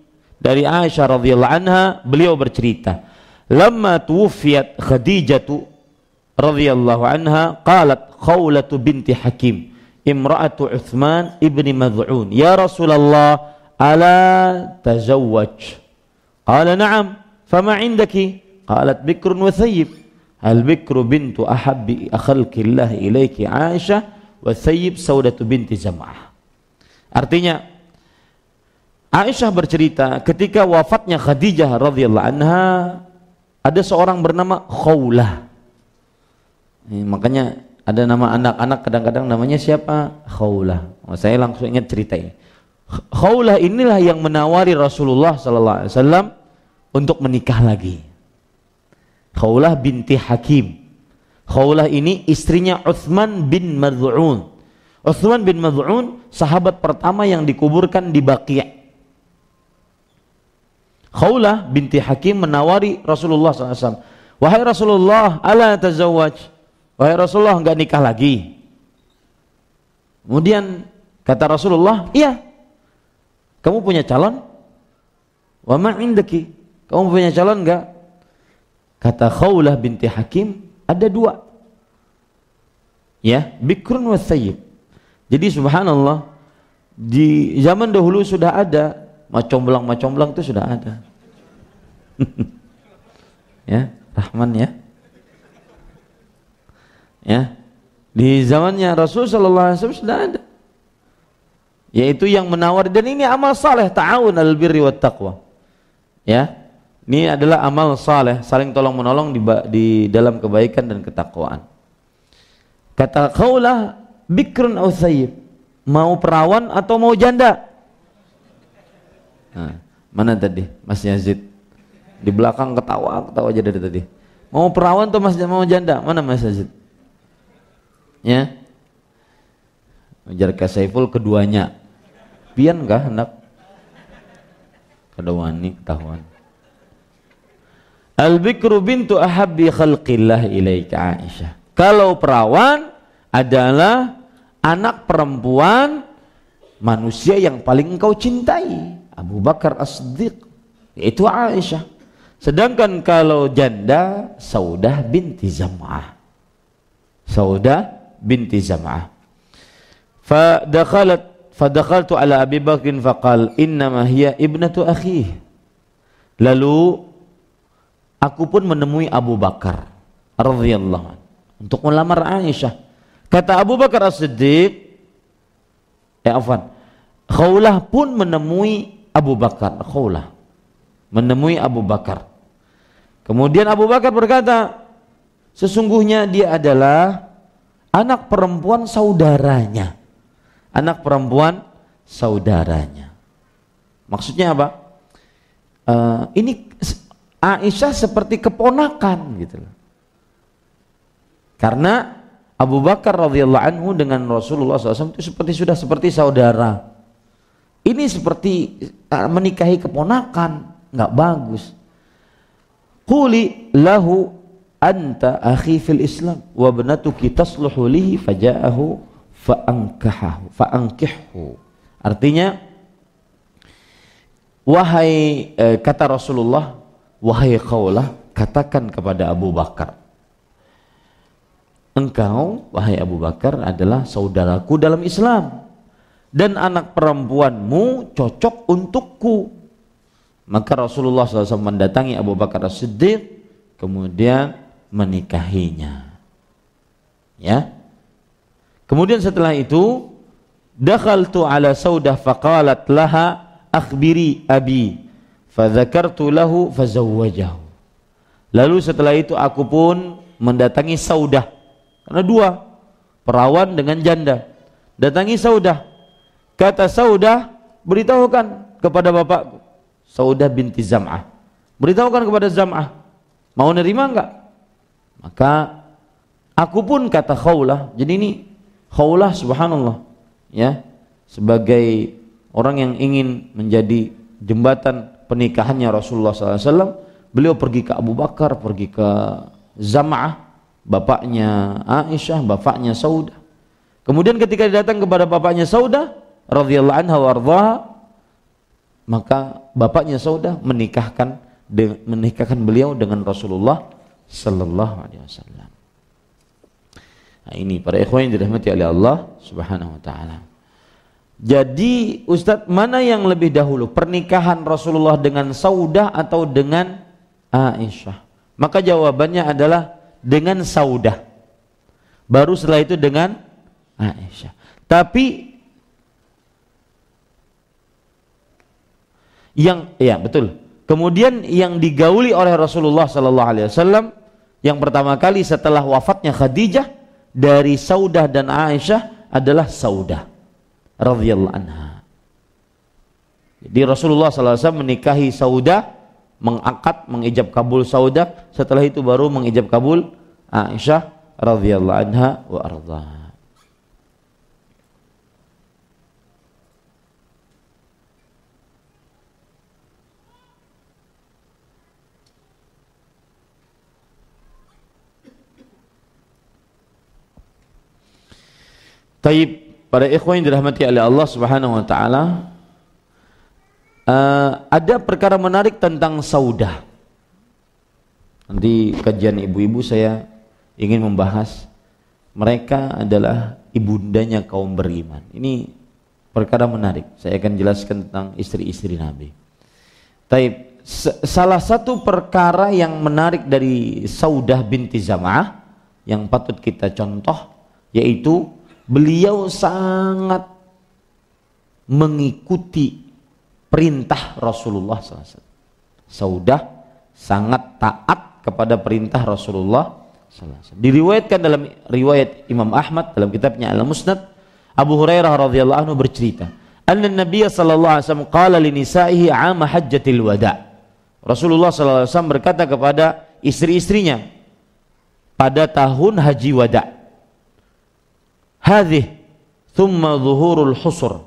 dari Aisyah radhiyallahu anha beliau bercerita lama tuwfiyat Khadijatu radhiyallahu anha qalat Khawlatu binti Hakim imra'atu Uthman ibni Mad'un ya Rasulullah ala tazawwaj qala na'am fama indaki qalat bikrun wa thayyib al bikru bintu ahabbi akhalki Allah ilayki Aisyah wa thayyib saudatu binti Zam'ah artinya Aisyah bercerita ketika wafatnya Khadijah radhiyallahu anha ada seorang bernama Khawlah. Ini makanya ada nama anak-anak kadang-kadang namanya siapa? Khawlah. Oh, saya langsung ingat cerita ini. Khawlah inilah yang menawari Rasulullah sallallahu alaihi wasallam untuk menikah lagi. Khawlah binti Hakim. Khawlah ini istrinya Uthman bin Madhu'un. Uthman bin Madhu'un sahabat pertama yang dikuburkan di Baqiyah Khawlah binti Hakim menawari Rasulullah SAW. Wahai Rasulullah, ala ta'zawaj. Wahai Rasulullah, enggak nikah lagi. Kemudian kata Rasulullah, iya. Kamu punya calon? Wa ma'indaki. Kamu punya calon enggak? Kata Khawlah binti Hakim, ada dua. Ya, bikrun wa sayyib. Jadi subhanallah, di zaman dahulu sudah ada macomblang-macomblang itu sudah ada. *laughs* ya, Rahman ya. Ya. Di zamannya Rasul sallallahu alaihi wasallam sudah ada. Yaitu yang menawar dan ini amal saleh ta'awun al birri wat taqwa. Ya. Ini adalah amal saleh, saling tolong menolong di, di dalam kebaikan dan ketakwaan. Kata kaulah bikrun au Mau perawan atau mau janda? Nah, mana tadi Mas Yazid? Di belakang ketawa, ketawa aja dari tadi. Mau perawan tuh mas mau janda? Mana Mas Sajid? Ya. Ujar Kak Saiful keduanya. Pian kah hendak? Kada nih ketahuan. Al-bikru bintu ahabbi khalqillah ilaika Aisyah. Kalau perawan adalah anak perempuan manusia yang paling engkau cintai. Abu Bakar As-Siddiq, yaitu Aisyah. Sedangkan kalau janda Saudah binti Zam'ah. Saudah binti Zam'ah. Fadakhalat fadakhaltu ala Abi Bakrin faqal innama hiya ibnatu akhi. Lalu aku pun menemui Abu Bakar radhiyallahu untuk melamar Aisyah. Kata Abu Bakar As-Siddiq, eh afwan, Khawlah pun menemui Abu Bakar, Khawlah menemui Abu Bakar Kemudian Abu Bakar berkata, sesungguhnya dia adalah anak perempuan saudaranya. Anak perempuan saudaranya. Maksudnya apa? Uh, ini Aisyah seperti keponakan gitu loh. Karena Abu Bakar radhiyallahu anhu dengan Rasulullah SAW itu seperti sudah seperti saudara. Ini seperti eh, menikahi keponakan, nggak bagus. Quli lahu anta akhi fil Islam wa banatuki tasluhu lihi faja'ahu fa'ankahahu fa'ankihhu. Artinya wahai eh, kata Rasulullah, wahai kaulah katakan kepada Abu Bakar. Engkau wahai Abu Bakar adalah saudaraku dalam Islam dan anak perempuanmu cocok untukku maka Rasulullah SAW mendatangi Abu Bakar As-Siddiq kemudian menikahinya. Ya. Kemudian setelah itu dakhaltu ala saudah faqalat laha akhbiri abi fadzakartu lahu fazawwajahu. Lalu setelah itu aku pun mendatangi saudah. Karena dua, perawan dengan janda. Datangi saudah. Kata saudah, beritahukan kepada bapakku Saudah binti Zam'ah. Beritahukan kepada Zam'ah, mau nerima enggak? Maka aku pun kata Khawlah. Jadi ini Khawlah subhanallah ya sebagai orang yang ingin menjadi jembatan pernikahannya Rasulullah SAW beliau pergi ke Abu Bakar pergi ke Zam'ah bapaknya Aisyah bapaknya Saudah kemudian ketika datang kepada bapaknya Saudah radhiyallahu anha wardaha maka bapaknya Saudah menikahkan menikahkan beliau dengan Rasulullah sallallahu alaihi wasallam. Nah, ini para ikhwan yang dirahmati oleh Allah Subhanahu wa taala. Jadi Ustadz mana yang lebih dahulu pernikahan Rasulullah dengan Saudah atau dengan Aisyah? Maka jawabannya adalah dengan Saudah. Baru setelah itu dengan Aisyah. Tapi yang ya betul. Kemudian yang digauli oleh Rasulullah saw alaihi wasallam yang pertama kali setelah wafatnya Khadijah dari Saudah dan Aisyah adalah Saudah radhiyallahu anha. Jadi Rasulullah saw menikahi Saudah, mengangkat, mengijab kabul Saudah, setelah itu baru mengijab kabul Aisyah radhiyallahu anha wa ardhaha. Taib pada ikhwan yang dirahmati oleh Allah Subhanahu wa taala uh, ada perkara menarik tentang saudah. Nanti kajian ibu-ibu saya ingin membahas mereka adalah ibundanya kaum beriman. Ini perkara menarik. Saya akan jelaskan tentang istri-istri Nabi. Taib salah satu perkara yang menarik dari Saudah binti Zam'ah yang patut kita contoh yaitu beliau sangat mengikuti perintah Rasulullah SAW. Saudah sangat taat kepada perintah Rasulullah SAW. Diriwayatkan dalam riwayat Imam Ahmad dalam kitabnya Al Musnad, Abu Hurairah radhiyallahu anhu bercerita, "Anna Nabi sallallahu alaihi wasallam qala li nisa'ihi 'am hajjatil wada'." Rasulullah sallallahu alaihi wasallam berkata kepada istri-istrinya pada tahun haji wada' hadih thumma zuhurul husur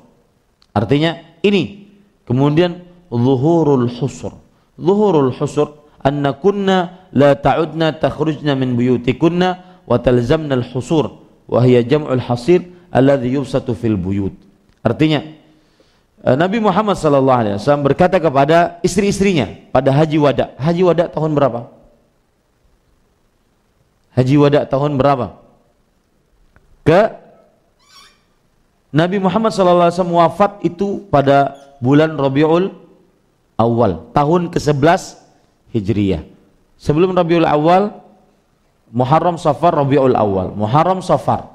artinya ini kemudian zuhurul husur zuhurul husur anna kunna la ta'udna takhrujna min buyutikunna wa talzamna al husur wa hiya jam'ul hasir alladhi yubsatu fil buyut artinya eh, Nabi Muhammad sallallahu alaihi wasallam berkata kepada istri-istrinya pada haji wada haji wada tahun berapa haji wada tahun berapa ke Nabi Muhammad SAW wafat itu pada bulan Rabiul Awal, tahun ke-11 Hijriah. Sebelum Rabiul Awal, Muharram Safar Rabiul Awal, Muharram Safar.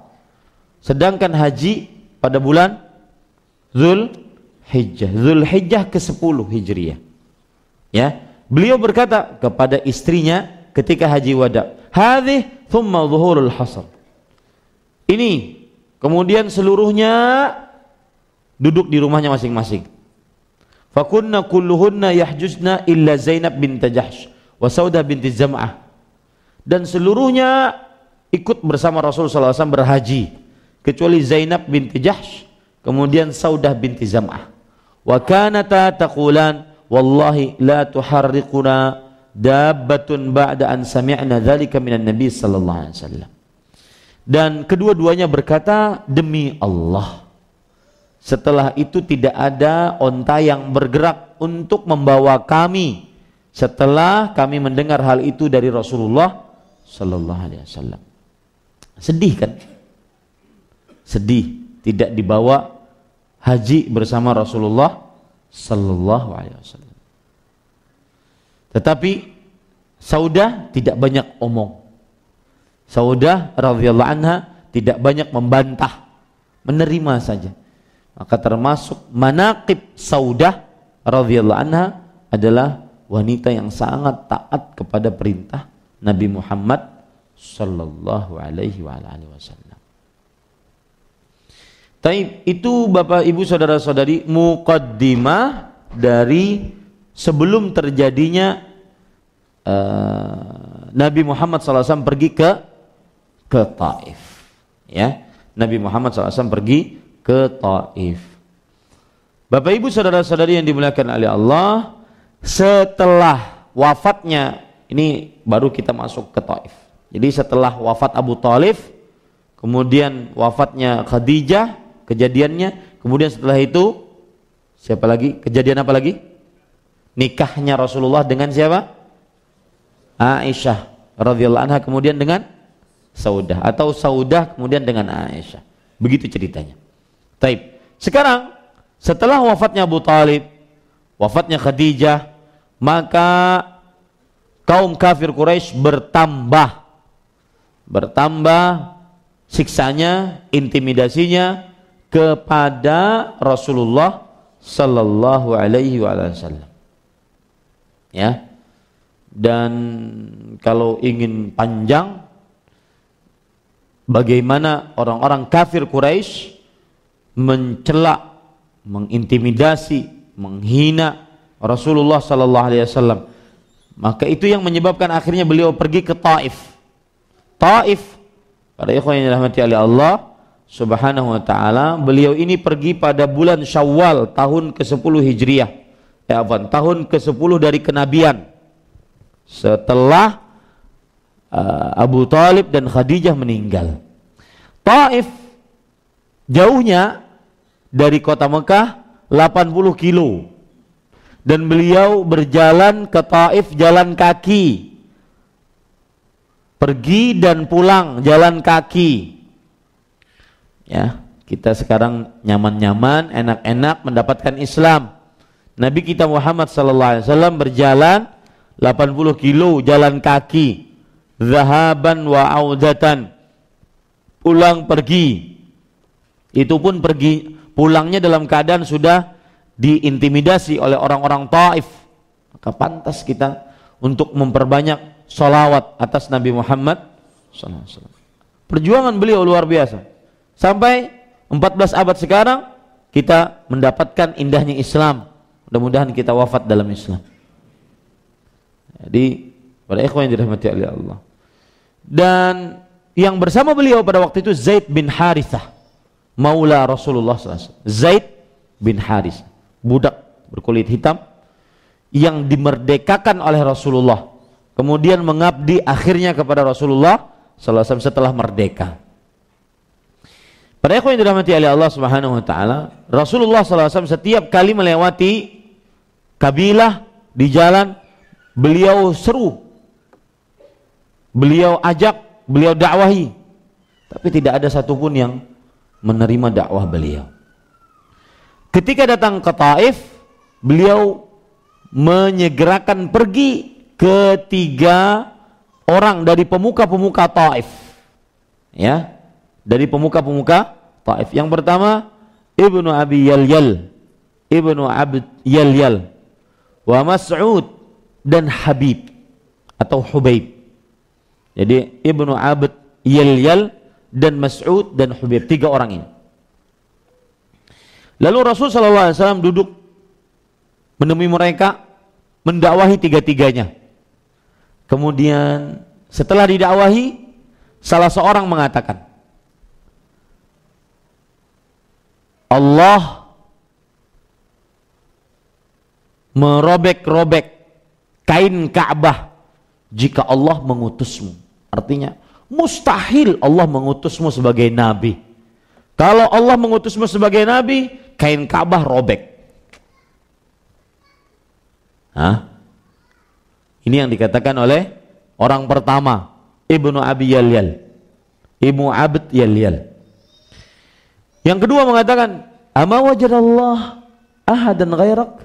Sedangkan haji pada bulan Zul Hijjah, Zul Hijjah ke-10 Hijriah. Ya, beliau berkata kepada istrinya ketika haji wada, "Hadhi thumma zuhurul hasr." Ini Kemudian seluruhnya duduk di rumahnya masing-masing. Fakunna kulluhunna yahjusna illa Zainab binti Jahsh wa Sauda binti Jamah, Dan seluruhnya ikut bersama Rasul SAW berhaji kecuali Zainab binti Jahsh kemudian Saudah binti Jamah. Wa kanata taqulan wallahi la tuharriquna dabbatun ba'da an sami'na dzalika minan nabi sallallahu alaihi wasallam dan kedua-duanya berkata demi Allah setelah itu tidak ada onta yang bergerak untuk membawa kami setelah kami mendengar hal itu dari Rasulullah Sallallahu Alaihi Wasallam sedih kan sedih tidak dibawa haji bersama Rasulullah Sallallahu Alaihi Wasallam tetapi Saudah tidak banyak omong Saudah radhiyallahu anha tidak banyak membantah, menerima saja. Maka termasuk manaqib Saudah radhiyallahu anha adalah wanita yang sangat taat kepada perintah Nabi Muhammad sallallahu alaihi wa alihi wasallam. Taib, itu Bapak Ibu saudara-saudari muqaddimah dari sebelum terjadinya uh, Nabi Muhammad alaihi wasallam pergi ke ke Taif. Ya, Nabi Muhammad SAW pergi ke Taif. Bapak Ibu saudara-saudari yang dimuliakan oleh Allah, setelah wafatnya ini baru kita masuk ke Taif. Jadi setelah wafat Abu Talib, kemudian wafatnya Khadijah, kejadiannya, kemudian setelah itu siapa lagi? Kejadian apa lagi? Nikahnya Rasulullah dengan siapa? Aisyah radhiyallahu anha kemudian dengan Saudah atau Saudah kemudian dengan Aisyah. Begitu ceritanya. Taib. Sekarang setelah wafatnya Abu Talib, wafatnya Khadijah, maka kaum kafir Quraisy bertambah bertambah siksanya, intimidasinya kepada Rasulullah sallallahu alaihi wasallam. Ya. Dan kalau ingin panjang bagaimana orang-orang kafir Quraisy mencela, mengintimidasi, menghina Rasulullah sallallahu alaihi wasallam. Maka itu yang menyebabkan akhirnya beliau pergi ke Taif. Taif para ikhwan yang dirahmati oleh Allah Subhanahu wa taala, beliau ini pergi pada bulan Syawal tahun ke-10 Hijriah. Ya, tahun ke-10 dari kenabian. Setelah uh, Abu Talib dan Khadijah meninggal. Taif jauhnya dari kota Mekah 80 kilo dan beliau berjalan ke Taif jalan kaki pergi dan pulang jalan kaki ya kita sekarang nyaman-nyaman enak-enak mendapatkan Islam Nabi kita Muhammad SAW berjalan 80 kilo jalan kaki zahaban wa audatan pulang pergi itu pun pergi pulangnya dalam keadaan sudah diintimidasi oleh orang-orang Taif maka pantas kita untuk memperbanyak solawat atas Nabi Muhammad perjuangan beliau luar biasa sampai 14 abad sekarang kita mendapatkan indahnya Islam mudah-mudahan kita wafat dalam Islam jadi Para ikhwan yang dirahmati oleh Allah. Dan yang bersama beliau pada waktu itu Zaid bin Harithah, maula Rasulullah SAW. Zaid bin Harithah, budak berkulit hitam yang dimerdekakan oleh Rasulullah. Kemudian mengabdi akhirnya kepada Rasulullah SAW setelah merdeka. Pada ikhwan yang dirahmati oleh Allah Subhanahu wa taala, Rasulullah SAW setiap kali melewati kabilah di jalan, beliau seru beliau ajak, beliau dakwahi. Tapi tidak ada satupun yang menerima dakwah beliau. Ketika datang ke Taif, beliau menyegerakan pergi ketiga orang dari pemuka-pemuka Taif. Ya, dari pemuka-pemuka Taif. Yang pertama Ibnu Abi Yalyal, Ibnu Abd Yalyal, wa Mas'ud dan Habib atau Hubaib. Jadi Ibnu Abd, Yalyal dan Mas'ud dan Hubib. Tiga orang ini. Lalu Rasul SAW duduk menemui mereka, mendakwahi tiga-tiganya. Kemudian setelah didakwahi, salah seorang mengatakan, Allah merobek-robek kain Ka'bah jika Allah mengutusmu. Artinya mustahil Allah mengutusmu sebagai nabi. Kalau Allah mengutusmu sebagai nabi, kain Ka'bah robek. Hah? Ini yang dikatakan oleh orang pertama, Ibnu Abi Yalyal. Ibnu Abd Yalyal. Yang kedua mengatakan, "Ama wajadallah ahadan ghairak?"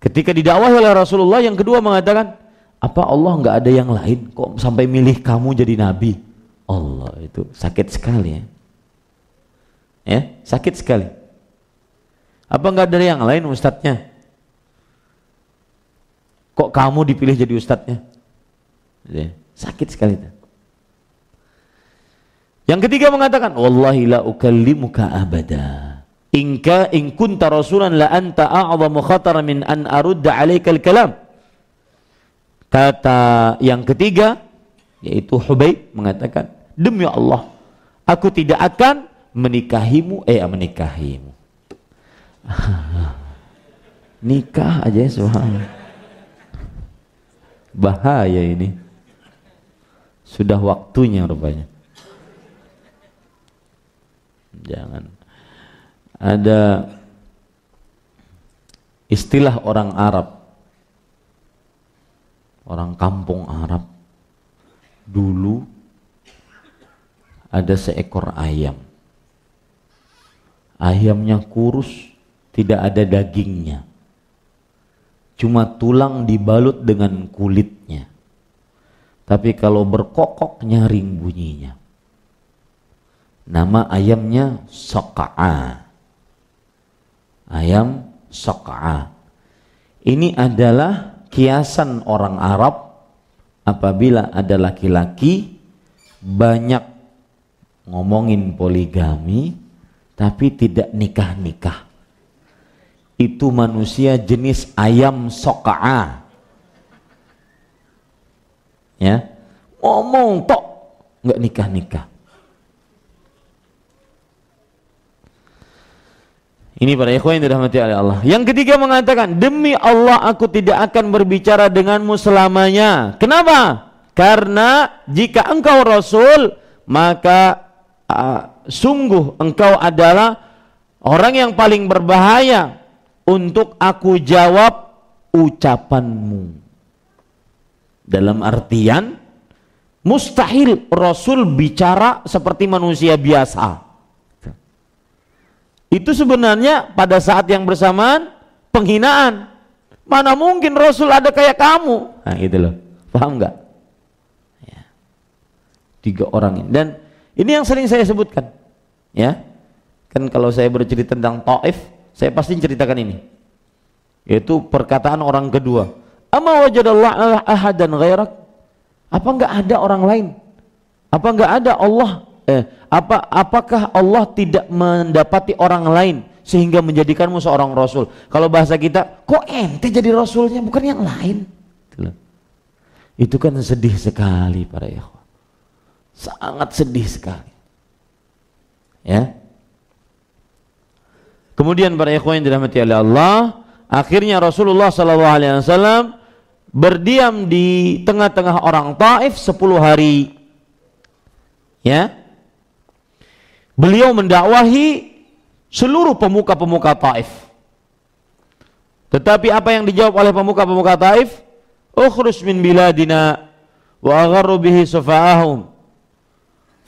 Ketika didakwahi oleh Rasulullah, yang kedua mengatakan, apa Allah nggak ada yang lain kok sampai milih kamu jadi nabi Allah itu sakit sekali ya ya sakit sekali apa nggak ada yang lain ustadznya kok kamu dipilih jadi ustadznya ya, sakit sekali itu yang ketiga mengatakan wallahi la ukallimuka abada inka in kunta rasulan la anta a'zamu khatar min an arudda alaikal kalam Kata yang ketiga yaitu Hubaib mengatakan, "Demi Allah, aku tidak akan menikahimu eh menikahimu." *laughs* Nikah aja ya, Bahaya ini. Sudah waktunya rupanya. Jangan. Ada istilah orang Arab orang kampung Arab dulu ada seekor ayam ayamnya kurus tidak ada dagingnya cuma tulang dibalut dengan kulitnya tapi kalau berkokok nyaring bunyinya nama ayamnya soka'a ayam soka'a ini adalah kiasan orang Arab apabila ada laki-laki banyak ngomongin poligami tapi tidak nikah-nikah. Itu manusia jenis ayam sokaa. Ya. Ngomong tok nggak nikah-nikah. Ini para ikhwan yang dirahmati oleh Allah. Yang ketiga mengatakan, demi Allah aku tidak akan berbicara denganmu selamanya. Kenapa? Karena jika engkau Rasul, maka uh, sungguh engkau adalah orang yang paling berbahaya untuk aku jawab ucapanmu. Dalam artian, mustahil Rasul bicara seperti manusia biasa itu sebenarnya pada saat yang bersamaan penghinaan. Mana mungkin Rasul ada kayak kamu? Nah gitu loh, paham nggak? Ya. Tiga orang ini. Dan ini yang sering saya sebutkan. Ya, kan kalau saya bercerita tentang Taif, saya pasti ceritakan ini. Yaitu perkataan orang kedua. Ama wajadallah dan ghairak? Apa nggak ada orang lain? Apa nggak ada Allah eh, apa apakah Allah tidak mendapati orang lain sehingga menjadikanmu seorang rasul? Kalau bahasa kita, kok ente jadi rasulnya bukan yang lain? Gitu Itu kan sedih sekali para ikhwan. Sangat sedih sekali. Ya. Kemudian para ikhwan yang dirahmati oleh Allah, akhirnya Rasulullah SAW berdiam di tengah-tengah orang Taif 10 hari. Ya, beliau mendakwahi seluruh pemuka-pemuka Taif. Tetapi apa yang dijawab oleh pemuka-pemuka Taif? Ukhruj min biladina wa agharru bihi sufa'ahum.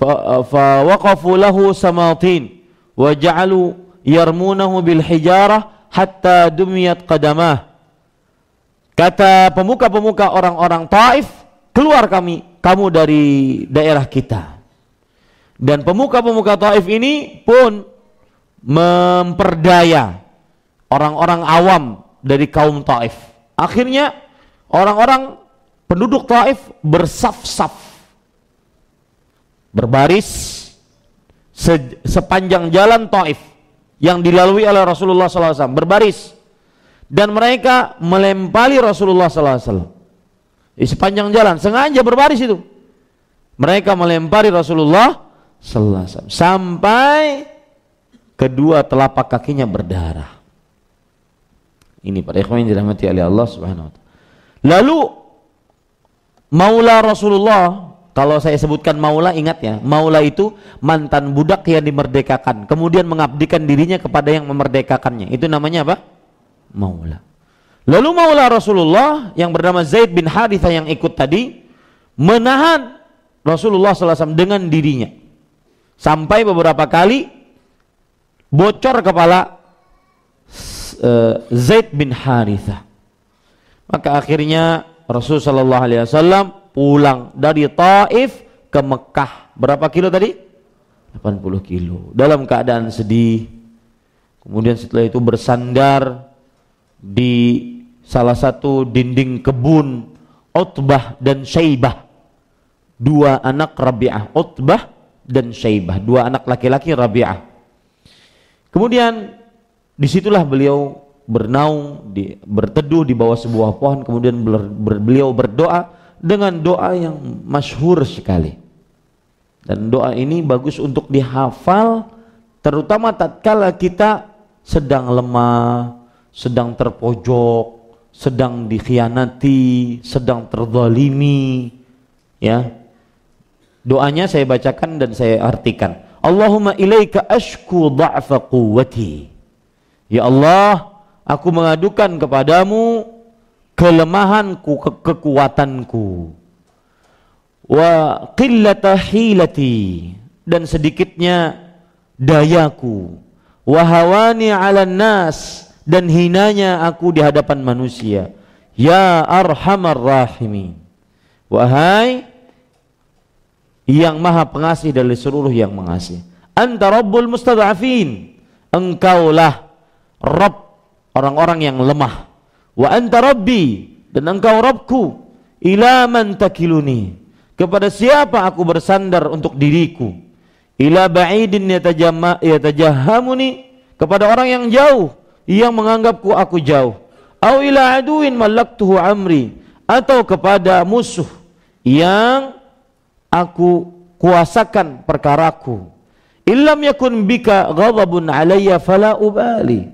Fa waqafu lahu samatin wa ja'alu yarmunahu bil hijarah hatta dumiyat qadamah. Kata pemuka-pemuka orang-orang Taif, keluar kami kamu dari daerah kita. Dan pemuka-pemuka Taif ini pun memperdaya orang-orang awam dari kaum Taif. Akhirnya orang-orang penduduk Taif bersaf-saf berbaris se sepanjang jalan Taif yang dilalui oleh Rasulullah SAW berbaris dan mereka melempari Rasulullah SAW di sepanjang jalan sengaja berbaris itu mereka melempari Rasulullah sallallahu sampai kedua telapak kakinya berdarah. Ini para ikhwan yang dirahmati oleh Allah Subhanahu wa taala. Lalu Maula Rasulullah, kalau saya sebutkan Maula ingat ya, Maula itu mantan budak yang dimerdekakan, kemudian mengabdikan dirinya kepada yang memerdekakannya. Itu namanya apa? Maula. Lalu Maula Rasulullah yang bernama Zaid bin Harithah yang ikut tadi menahan Rasulullah SAW dengan dirinya Sampai beberapa kali bocor kepala eh, Zaid bin Haritha Maka akhirnya Rasulullah Shallallahu Alaihi Wasallam pulang dari Taif ke Mekah. Berapa kilo tadi? 80 kilo. Dalam keadaan sedih. Kemudian setelah itu bersandar di salah satu dinding kebun Utbah dan Syaibah. Dua anak Rabi'ah, Utbah dan Syaibah, dua anak laki-laki Rabi'ah. Kemudian disitulah beliau bernaung, di, berteduh di bawah sebuah pohon, kemudian ber, ber, beliau berdoa dengan doa yang masyhur sekali. Dan doa ini bagus untuk dihafal, terutama tatkala kita sedang lemah, sedang terpojok, sedang dikhianati, sedang terzalimi, ya Doanya saya bacakan dan saya artikan. Allahumma ilaika ashku da'fa quwwati. Ya Allah, aku mengadukan kepadamu kelemahanku, ke kekuatanku. Wa qillata hilati dan sedikitnya dayaku. Wa hawani 'ala nas dan hinanya aku di hadapan manusia. Ya arhamar rahimin. Wahai yang maha pengasih dari seluruh yang mengasih. Anta Rabbul Mustad'afin. Engkaulah Rabb orang-orang yang lemah. Wa anta Rabbi dan engkau Rabbku. Ila man takiluni. Kepada siapa aku bersandar untuk diriku? Ila ba'idin yatajahamuni kepada orang yang jauh yang menganggapku aku jauh. Au ila aduin malaktuhu amri atau kepada musuh yang aku kuasakan perkaraku. Illam yakun bika ghadabun alayya fala ubali.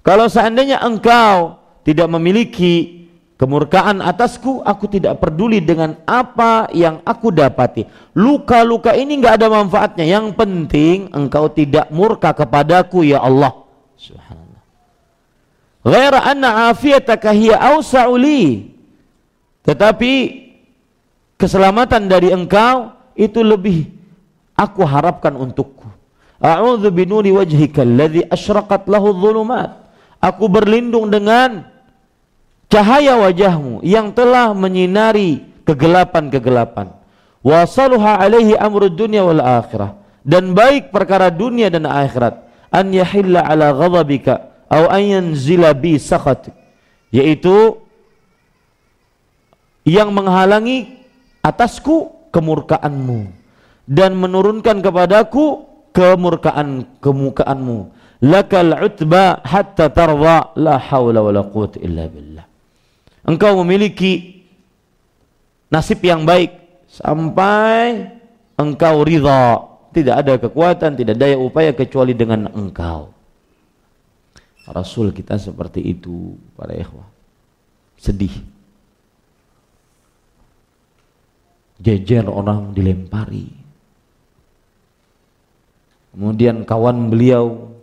Kalau seandainya engkau tidak memiliki kemurkaan atasku, aku tidak peduli dengan apa yang aku dapati. Luka-luka ini nggak ada manfaatnya. Yang penting engkau tidak murka kepadaku ya Allah. Subhanallah. Ghaira anna afiyataka hiya awsa'uli. Tetapi keselamatan dari engkau itu lebih aku harapkan untukku. A'udzu bi nuri wajhika alladhi asyraqat lahu dhulumat. Aku berlindung dengan cahaya wajahmu yang telah menyinari kegelapan-kegelapan. Wa saluha alaihi amrud dunya wal akhirah. Dan baik perkara dunia dan akhirat an yahilla ala ghadabika aw an yanzila bi sakhatik. Yaitu yang menghalangi atasku kemurkaanmu dan menurunkan kepadaku kemurkaan kemukaanmu. lakal utba hatta tarwa la haula wala quwwata illa billah engkau memiliki nasib yang baik sampai engkau ridha tidak ada kekuatan tidak daya upaya kecuali dengan engkau Rasul kita seperti itu para ikhwah sedih jejer orang dilempari. Kemudian kawan beliau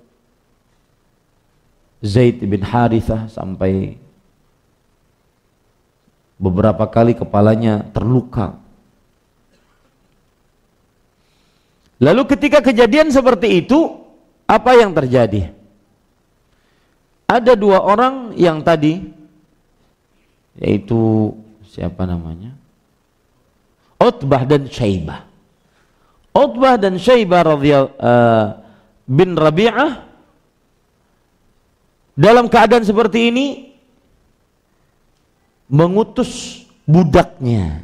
Zaid bin Harithah sampai beberapa kali kepalanya terluka. Lalu ketika kejadian seperti itu, apa yang terjadi? Ada dua orang yang tadi, yaitu siapa namanya? Utbah dan Syaibah. Utbah dan Syaibah radhiyallahu uh, eh, bin Rabi'ah dalam keadaan seperti ini mengutus budaknya.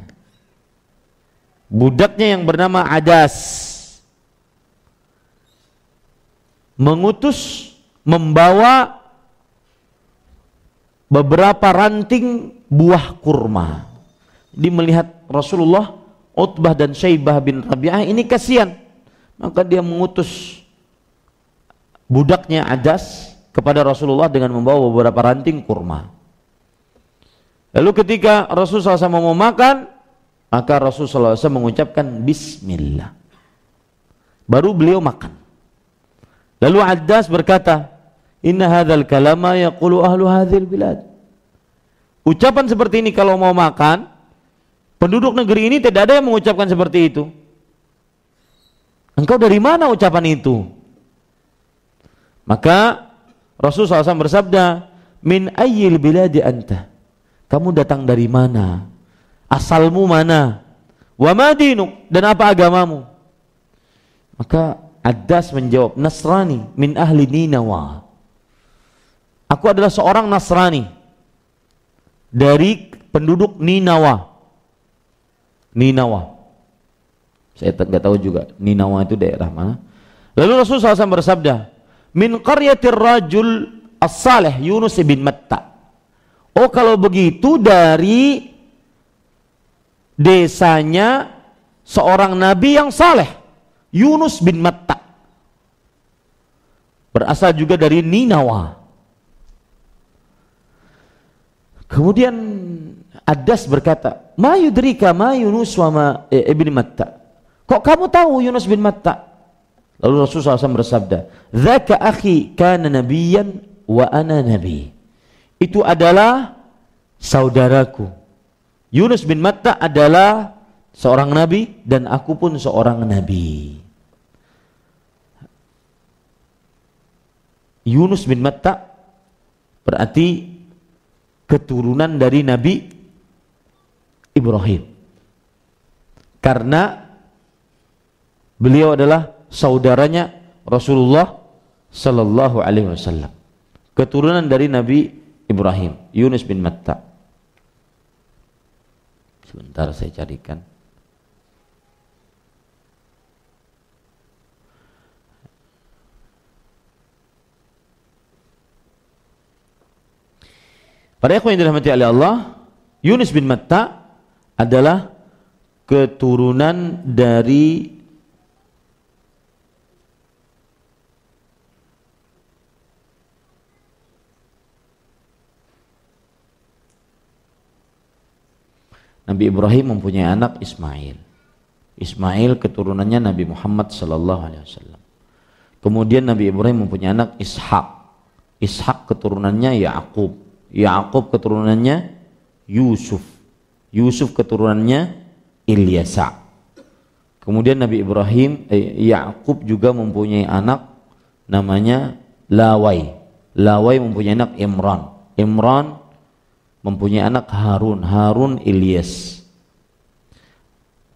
Budaknya yang bernama Adas mengutus membawa beberapa ranting buah kurma. Jadi melihat Rasulullah Utbah dan Syaibah bin Rabi'ah ini kasihan. Maka dia mengutus budaknya Adas kepada Rasulullah dengan membawa beberapa ranting kurma. Lalu ketika Rasulullah SAW mau makan, maka Rasulullah SAW mengucapkan Bismillah. Baru beliau makan. Lalu Adas berkata, Inna hadal kalama yaqulu ahlu hadhil bilad. Ucapan seperti ini kalau mau makan, Penduduk negeri ini tidak ada yang mengucapkan seperti itu. Engkau dari mana ucapan itu? Maka Rasul SAW bersabda, Min ayyil biladi anta. Kamu datang dari mana? Asalmu mana? Wa madinuk. Dan apa agamamu? Maka Adas menjawab, Nasrani min ahli Ninawa. Aku adalah seorang Nasrani dari penduduk Ninawa Ninawa. Saya tidak tahu juga Ninawa itu daerah mana. Lalu Rasulullah SAW bersabda, "Min qaryatir rajul as-salih Yunus bin Matta." Oh, kalau begitu dari desanya seorang nabi yang saleh, Yunus bin Matta. Berasal juga dari Ninawa. Kemudian Adas berkata, "Ma yudrika ma Yunus wa ma eh, Ibn Matta." Kok kamu tahu Yunus bin Matta? Lalu Rasulullah SAW bersabda, "Dzaka akhi kana nabiyan wa ana nabi." Itu adalah saudaraku. Yunus bin Matta adalah seorang nabi dan aku pun seorang nabi. Yunus bin Matta berarti keturunan dari Nabi Ibrahim. Karena beliau adalah saudaranya Rasulullah sallallahu alaihi wasallam. Keturunan dari Nabi Ibrahim, Yunus bin Matta. Sebentar saya carikan. Para ikhwan yang dirahmati Allah, Yunus bin Matta adalah keturunan dari Nabi Ibrahim mempunyai anak Ismail. Ismail keturunannya Nabi Muhammad sallallahu alaihi wasallam. Kemudian Nabi Ibrahim mempunyai anak Ishak. Ishak keturunannya Yakub. Yakub keturunannya Yusuf. Yusuf keturunannya Ilyasa. Kemudian Nabi Ibrahim eh, Yakub juga mempunyai anak namanya Lawai. Lawai mempunyai anak Imran. Imran mempunyai anak Harun. Harun Ilyas.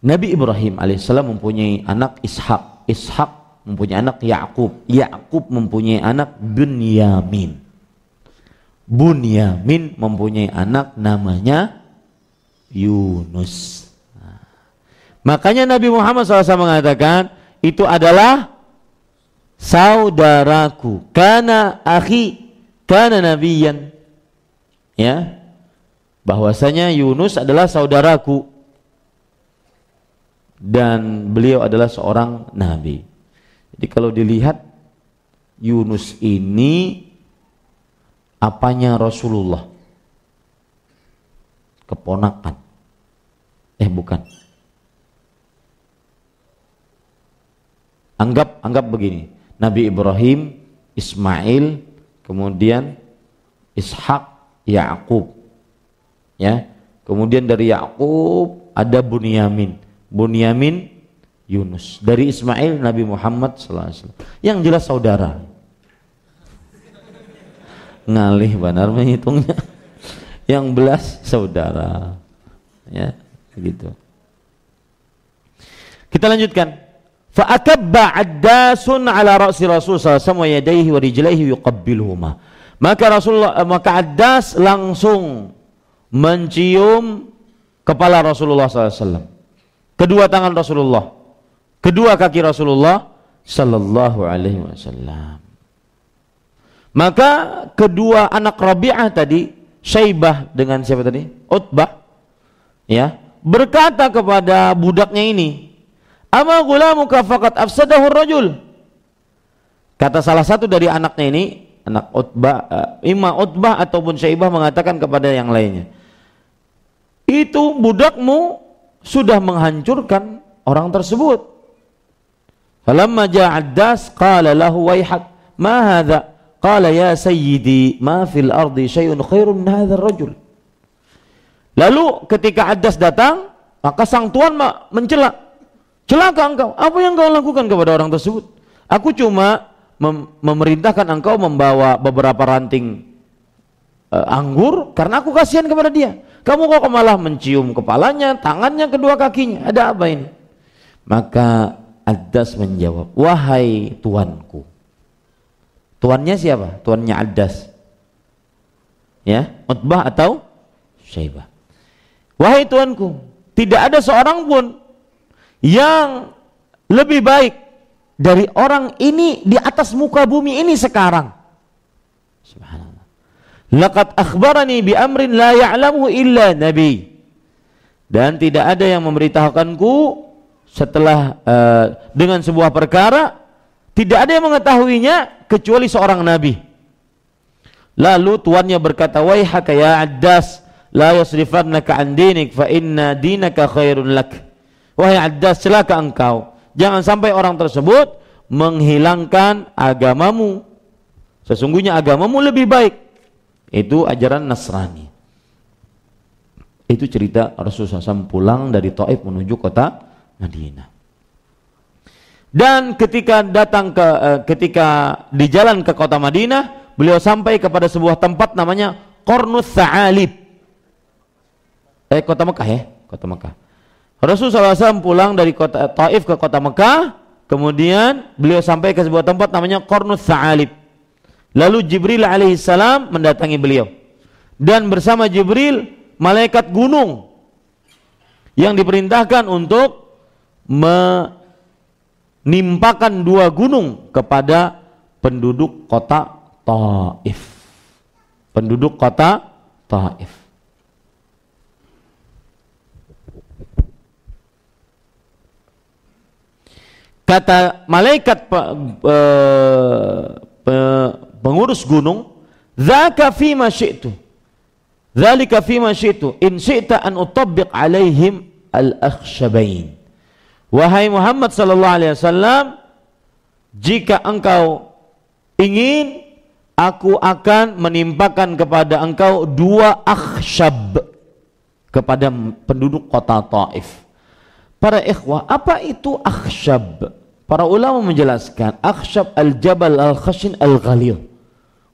Nabi Ibrahim alaihissalam mempunyai anak Ishak. Ishak mempunyai anak Yakub. Yakub mempunyai anak Bunyamin. Bunyamin mempunyai anak namanya Yunus. Makanya Nabi Muhammad SAW mengatakan itu adalah saudaraku. Karena akhi, karena nabiyan. Ya, bahwasanya Yunus adalah saudaraku dan beliau adalah seorang nabi. Jadi kalau dilihat Yunus ini apanya Rasulullah? Keponakan eh bukan anggap anggap begini Nabi Ibrahim Ismail kemudian Ishak Yakub ya kemudian dari Yakub ada Bunyamin Bunyamin Yunus dari Ismail Nabi Muhammad SAW yang jelas saudara ngalih benar menghitungnya yang belas saudara ya gitu kita lanjutkan fa'akabba addasun ala ra'si rasul sallallahu alaihi yadaihi wa rijlaihi yuqabbiluhuma maka Rasulullah eh, maka Addas langsung mencium kepala Rasulullah SAW kedua tangan Rasulullah kedua kaki Rasulullah Sallallahu Alaihi Wasallam maka kedua anak Rabi'ah tadi Syaibah dengan siapa tadi? Utbah ya berkata kepada budaknya ini, "Ama gulamuka faqad afsadahu rajul." Kata salah satu dari anaknya ini, anak Utbah, uh, eh, Ima Utbah ataupun Syaibah mengatakan kepada yang lainnya, "Itu budakmu sudah menghancurkan orang tersebut." Falamma ja'ad das qala lahu wayhak ma hadha qala ya sayyidi ma fil ardi syai'un khairun min hadzal rajul Lalu ketika Adas datang, maka sang tuan mencela. Celaka engkau. Apa yang kau lakukan kepada orang tersebut? Aku cuma mem memerintahkan engkau membawa beberapa ranting uh, anggur karena aku kasihan kepada dia. Kamu kok malah mencium kepalanya, tangannya, kedua kakinya. Ada apa ini? Maka Adas menjawab, "Wahai tuanku." Tuannya siapa? Tuannya Adas. Ya, Utbah atau Syaibah. Wahai Tuanku, tidak ada seorang pun yang lebih baik dari orang ini di atas muka bumi ini sekarang. Subhanallah. Laqad akhbarani bi amrin la ya'lamuhu illa nabi. Dan tidak ada yang memberitahukanku setelah uh, dengan sebuah perkara tidak ada yang mengetahuinya kecuali seorang nabi. Lalu tuannya berkata, "Wahai ya Addas, la yasrifannaka an dinik fa inna dinaka khairun lak wahai Addas celaka engkau jangan sampai orang tersebut menghilangkan agamamu sesungguhnya agamamu lebih baik itu ajaran Nasrani itu cerita Rasulullah SAW pulang dari Taif menuju kota Madinah dan ketika datang ke eh, ketika di jalan ke kota Madinah beliau sampai kepada sebuah tempat namanya Kornus Sa'alib eh kota Mekah ya kota Mekah Rasul SAW pulang dari kota Taif ke kota Mekah kemudian beliau sampai ke sebuah tempat namanya Kornus Sa'alib lalu Jibril alaihissalam mendatangi beliau dan bersama Jibril malaikat gunung yang diperintahkan untuk menimpakan dua gunung kepada penduduk kota Taif penduduk kota Taif kata malaikat pe, pe, pe, pengurus gunung, "Dzaka fi ma syi'tu." Dzalika fi ma syi'tu. In syi'ta an utabbiq alaihim al-akhshabain. Wahai Muhammad sallallahu alaihi wasallam, jika engkau ingin aku akan menimpakan kepada engkau dua akhsyab kepada penduduk kota Taif. Para ikhwah, apa itu akhsyab? Para ulama menjelaskan akhsyab al-jabal al-khashin al-ghalil.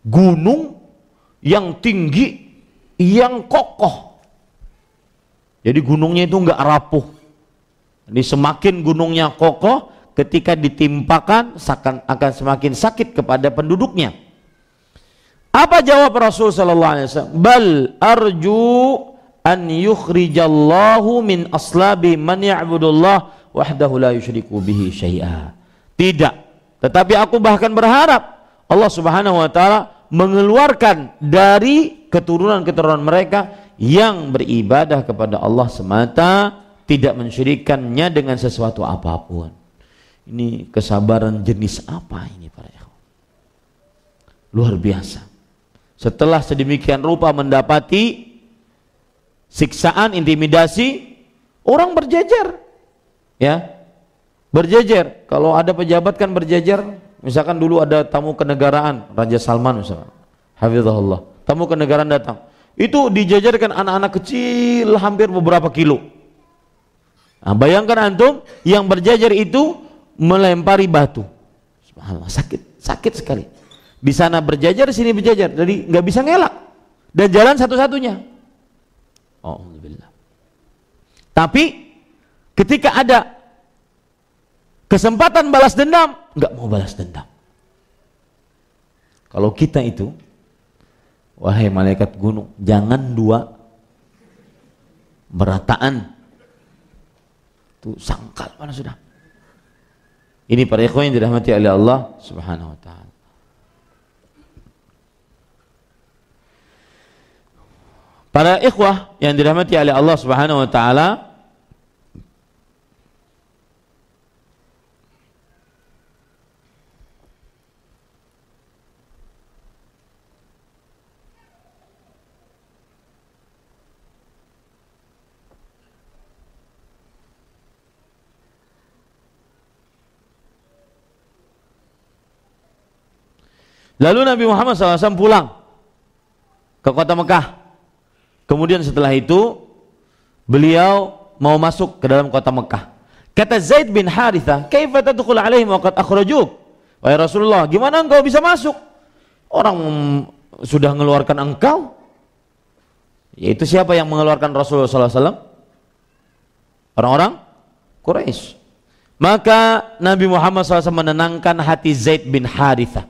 Gunung yang tinggi, yang kokoh. Jadi gunungnya itu enggak rapuh. Ini semakin gunungnya kokoh, ketika ditimpakan akan, akan semakin sakit kepada penduduknya. Apa jawab Rasul sallallahu alaihi wasallam? Bal arju an yukhrijallahu min aslabi man ya'budullah wahdahu la yusyriku bihi syai'a. Tidak. Tetapi aku bahkan berharap Allah Subhanahu wa taala mengeluarkan dari keturunan-keturunan mereka yang beribadah kepada Allah semata tidak mensyirikannya dengan sesuatu apapun. Ini kesabaran jenis apa ini para ikhwan? Luar biasa. Setelah sedemikian rupa mendapati siksaan, intimidasi, orang berjejer ya berjejer kalau ada pejabat kan berjejer misalkan dulu ada tamu kenegaraan Raja Salman misalkan hafizahullah tamu kenegaraan datang itu dijajarkan anak-anak kecil hampir beberapa kilo nah, bayangkan antum yang berjajar itu melempari batu subhanallah sakit sakit sekali di sana berjajar di sini berjajar jadi nggak bisa ngelak dan jalan satu-satunya oh tapi Ketika ada kesempatan balas dendam, nggak mau balas dendam. Kalau kita itu, wahai malaikat gunung, jangan dua merataan Itu sangkal mana sudah. Ini para ikhwan yang dirahmati oleh Allah Subhanahu wa taala. Para ikhwah yang dirahmati oleh Allah Subhanahu wa taala, Lalu Nabi Muhammad SAW pulang ke kota Mekah. Kemudian setelah itu beliau mau masuk ke dalam kota Mekah. Kata Zaid bin Haritha, "Kaifa tadkhul alaihim wa qad akhrajuk?" Wahai Rasulullah, gimana engkau bisa masuk? Orang sudah mengeluarkan engkau. Yaitu siapa yang mengeluarkan Rasulullah SAW? Orang-orang Quraisy. Maka Nabi Muhammad SAW menenangkan hati Zaid bin Haritha.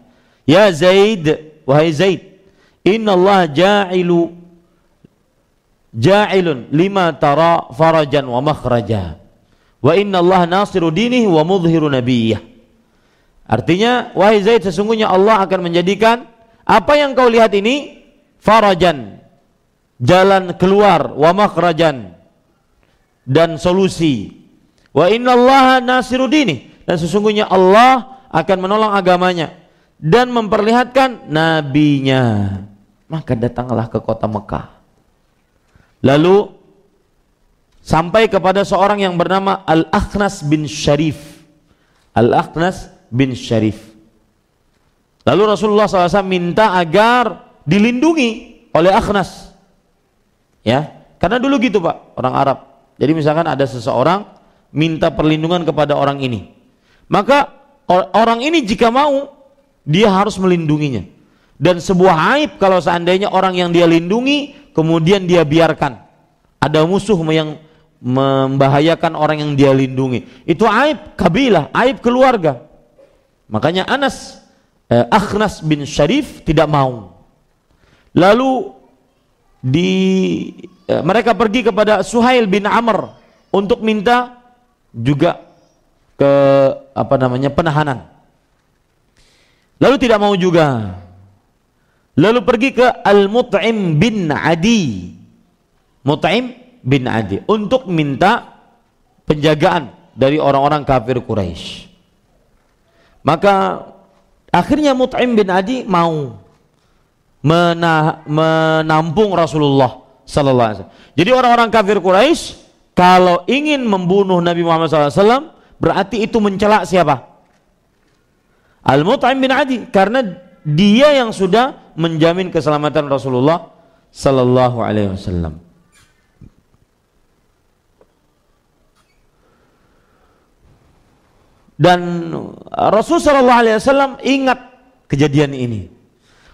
Ya Zaid, wahai Zaid, inna Allah ja'ilu ja'ilun lima tara farajan wa makhraja. Wa inna Allah nasiru dinih wa mudhiru nabiyah. Artinya, wahai Zaid, sesungguhnya Allah akan menjadikan apa yang kau lihat ini farajan, jalan keluar, wa makhrajan, dan solusi. Wa inna Allah nasiru dinih. Dan sesungguhnya Allah akan menolong agamanya dan memperlihatkan nabinya. Maka datanglah ke kota Mekah. Lalu sampai kepada seorang yang bernama Al-Akhnas bin Sharif. Al-Akhnas bin Sharif. Lalu Rasulullah SAW minta agar dilindungi oleh Akhnas. Ya, karena dulu gitu Pak, orang Arab. Jadi misalkan ada seseorang minta perlindungan kepada orang ini. Maka orang ini jika mau dia harus melindunginya. Dan sebuah aib kalau seandainya orang yang dia lindungi kemudian dia biarkan ada musuh yang membahayakan orang yang dia lindungi. Itu aib kabilah, aib keluarga. Makanya Anas eh, Akhnas bin Syarif tidak mau. Lalu di eh, mereka pergi kepada Suhail bin Amr untuk minta juga ke apa namanya penahanan. Lalu tidak mau juga. Lalu pergi ke Al-Mut'im bin Adi. Mut'im bin Adi untuk minta penjagaan dari orang-orang kafir Quraisy. Maka akhirnya Mut'im bin Adi mau menampung Rasulullah sallallahu alaihi wasallam. Jadi orang-orang kafir Quraisy kalau ingin membunuh Nabi Muhammad SAW berarti itu mencela siapa? Al-Mut'im bin Adi karena dia yang sudah menjamin keselamatan Rasulullah sallallahu alaihi wasallam. Dan Rasul sallallahu alaihi wasallam ingat kejadian ini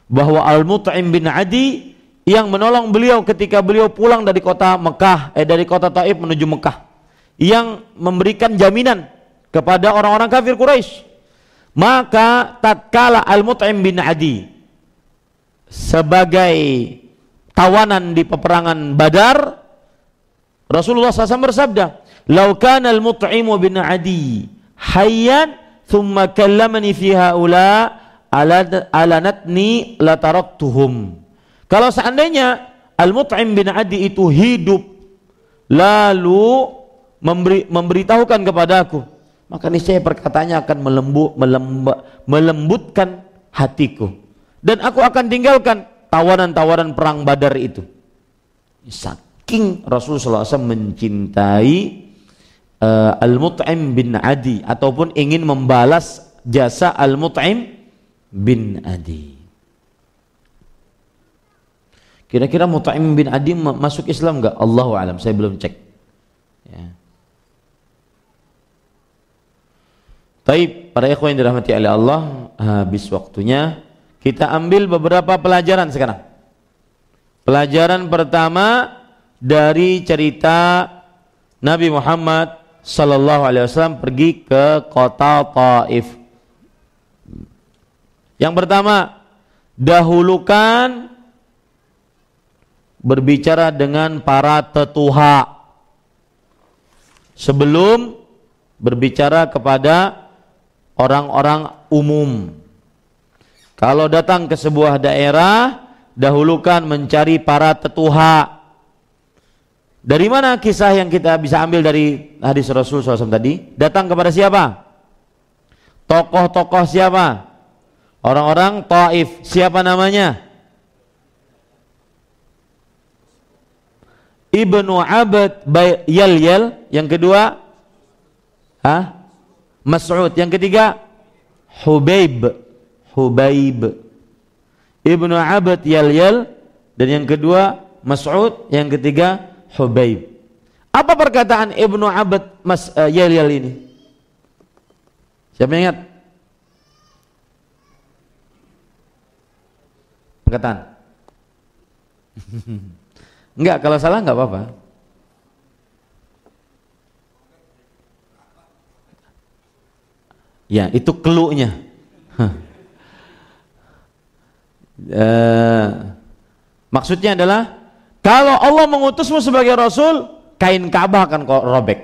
bahwa Al-Mut'im bin Adi yang menolong beliau ketika beliau pulang dari kota Mekah eh dari kota Taif menuju Mekah yang memberikan jaminan kepada orang-orang kafir Quraisy maka tatkala Al-Mut'im bin Adi sebagai tawanan di peperangan Badar Rasulullah SAW bersabda "Lau kana Al-Mut'imu bin Adi hayyan thumma kallamani fi haula alanatni lataraktuhum." Kalau seandainya Al-Mut'im bin Adi itu hidup lalu memberi, memberitahukan kepadaku maka niscaya perkataannya akan melembu, melemba, melembutkan hatiku dan aku akan tinggalkan tawanan-tawanan perang badar itu saking Rasulullah SAW mencintai uh, Al-Mut'im bin Adi ataupun ingin membalas jasa Al-Mut'im bin Adi kira-kira Mut'im bin Adi masuk Islam enggak? Allahu alam, saya belum cek Taib, para ikhwan yang dirahmati oleh Allah, habis waktunya. Kita ambil beberapa pelajaran sekarang. Pelajaran pertama dari cerita Nabi Muhammad sallallahu alaihi wasallam pergi ke kota Taif. Yang pertama, dahulukan berbicara dengan para tetua sebelum berbicara kepada orang-orang umum. Kalau datang ke sebuah daerah, dahulukan mencari para tetua. Dari mana kisah yang kita bisa ambil dari hadis Rasul SAW tadi? Datang kepada siapa? Tokoh-tokoh siapa? Orang-orang Taif. Siapa namanya? Ibnu Abad Yal Yal. Yang kedua? Hah? Mas'ud. Yang ketiga, Hubaib. Hubaib. Ibnu Abad Yalyal. Dan yang kedua, Mas'ud. Yang ketiga, Hubaib. Apa perkataan Ibnu Abad Mas uh, Yalyal ini? Siapa yang ingat? Perkataan. *laughs* Enggak, kalau salah enggak apa-apa. Ya, itu keluknya. uh, eh, maksudnya adalah kalau Allah mengutusmu sebagai rasul, kain Ka'bah akan robek.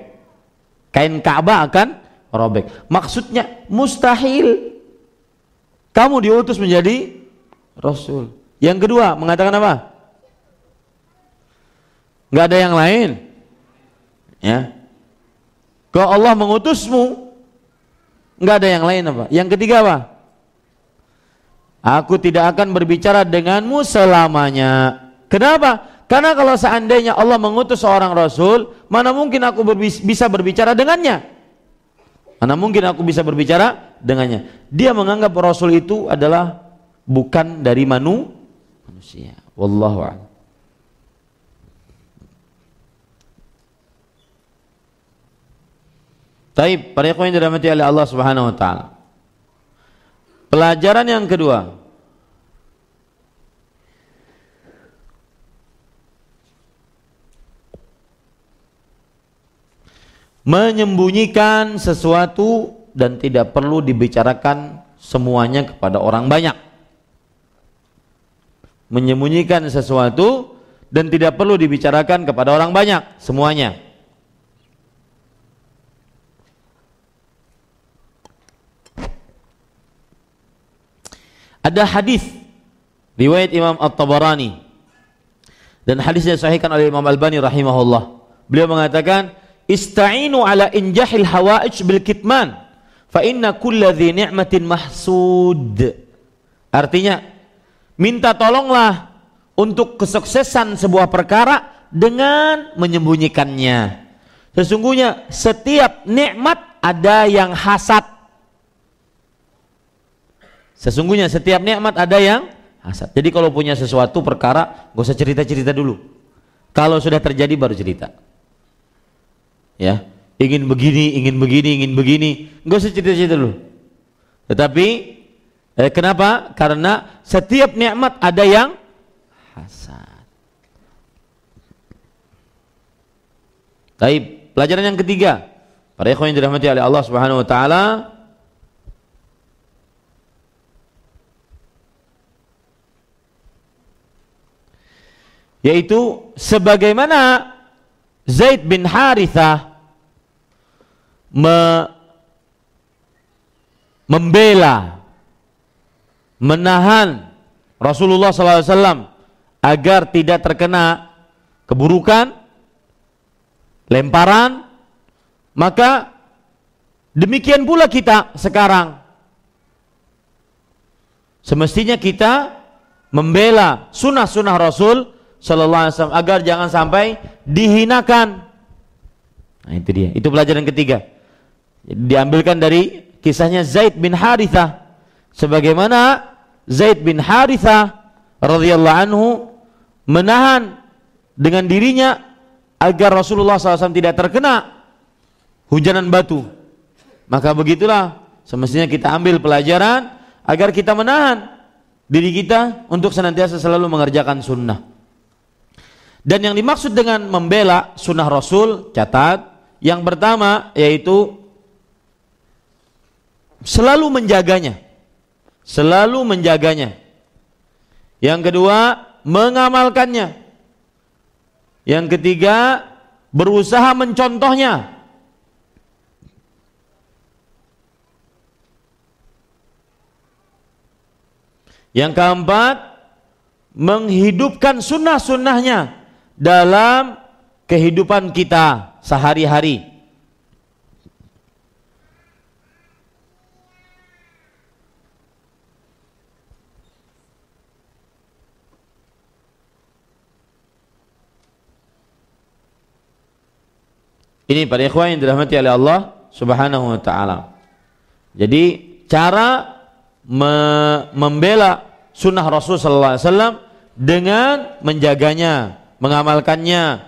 Kain Ka'bah akan robek. Maksudnya mustahil kamu diutus menjadi rasul. Yang kedua mengatakan apa? Gak ada yang lain. Ya. Kalau Allah mengutusmu Enggak ada yang lain apa? Yang ketiga apa? Aku tidak akan berbicara denganmu selamanya. Kenapa? Karena kalau seandainya Allah mengutus seorang rasul, mana mungkin aku berbis bisa berbicara dengannya? Mana mungkin aku bisa berbicara dengannya? Dia menganggap rasul itu adalah bukan dari manu manusia. Wallahu a'lam. Taib, para ikhwan yang dirahmati oleh Allah Subhanahu wa taala. Pelajaran yang kedua. Menyembunyikan sesuatu dan tidak perlu dibicarakan semuanya kepada orang banyak. Menyembunyikan sesuatu dan tidak perlu dibicarakan kepada orang banyak semuanya. Ada hadis riwayat Imam At-Tabarani dan hadisnya sahihkan oleh Imam Al-Albani rahimahullah. Beliau mengatakan, "Ista'inu ala injahil hawaij bil kitman, fa inna kulla dhi ni'matin mahsud." Artinya, minta tolonglah untuk kesuksesan sebuah perkara dengan menyembunyikannya. Sesungguhnya setiap nikmat ada yang hasad Sesungguhnya setiap nikmat ada yang hasad. Jadi kalau punya sesuatu perkara, gak usah cerita-cerita dulu. Kalau sudah terjadi baru cerita. Ya, ingin begini, ingin begini, ingin begini, gak usah cerita-cerita dulu. Tetapi eh, kenapa? Karena setiap nikmat ada yang hasad. Baik, pelajaran yang ketiga. Para ikhwan yang dirahmati oleh Allah Subhanahu wa taala, yaitu sebagaimana Zaid bin Harithah me membela menahan Rasulullah SAW agar tidak terkena keburukan lemparan maka demikian pula kita sekarang semestinya kita membela sunnah-sunnah Rasul Shallallahu Alaihi Wasallam agar jangan sampai dihinakan. Nah itu dia. Itu pelajaran ketiga. Diambilkan dari kisahnya Zaid bin Harithah. Sebagaimana Zaid bin Harithah radhiyallahu anhu menahan dengan dirinya agar Rasulullah SAW tidak terkena hujanan batu. Maka begitulah semestinya kita ambil pelajaran agar kita menahan diri kita untuk senantiasa selalu mengerjakan sunnah. Dan yang dimaksud dengan membela sunnah Rasul, catat, yang pertama yaitu selalu menjaganya. Selalu menjaganya. Yang kedua, mengamalkannya. Yang ketiga, berusaha mencontohnya. Yang keempat, menghidupkan sunnah-sunnahnya dalam kehidupan kita sehari-hari. Ini para ikhwan yang dirahmati oleh Allah Subhanahu wa taala. Jadi cara me membela sunnah Rasulullah sallallahu dengan menjaganya mengamalkannya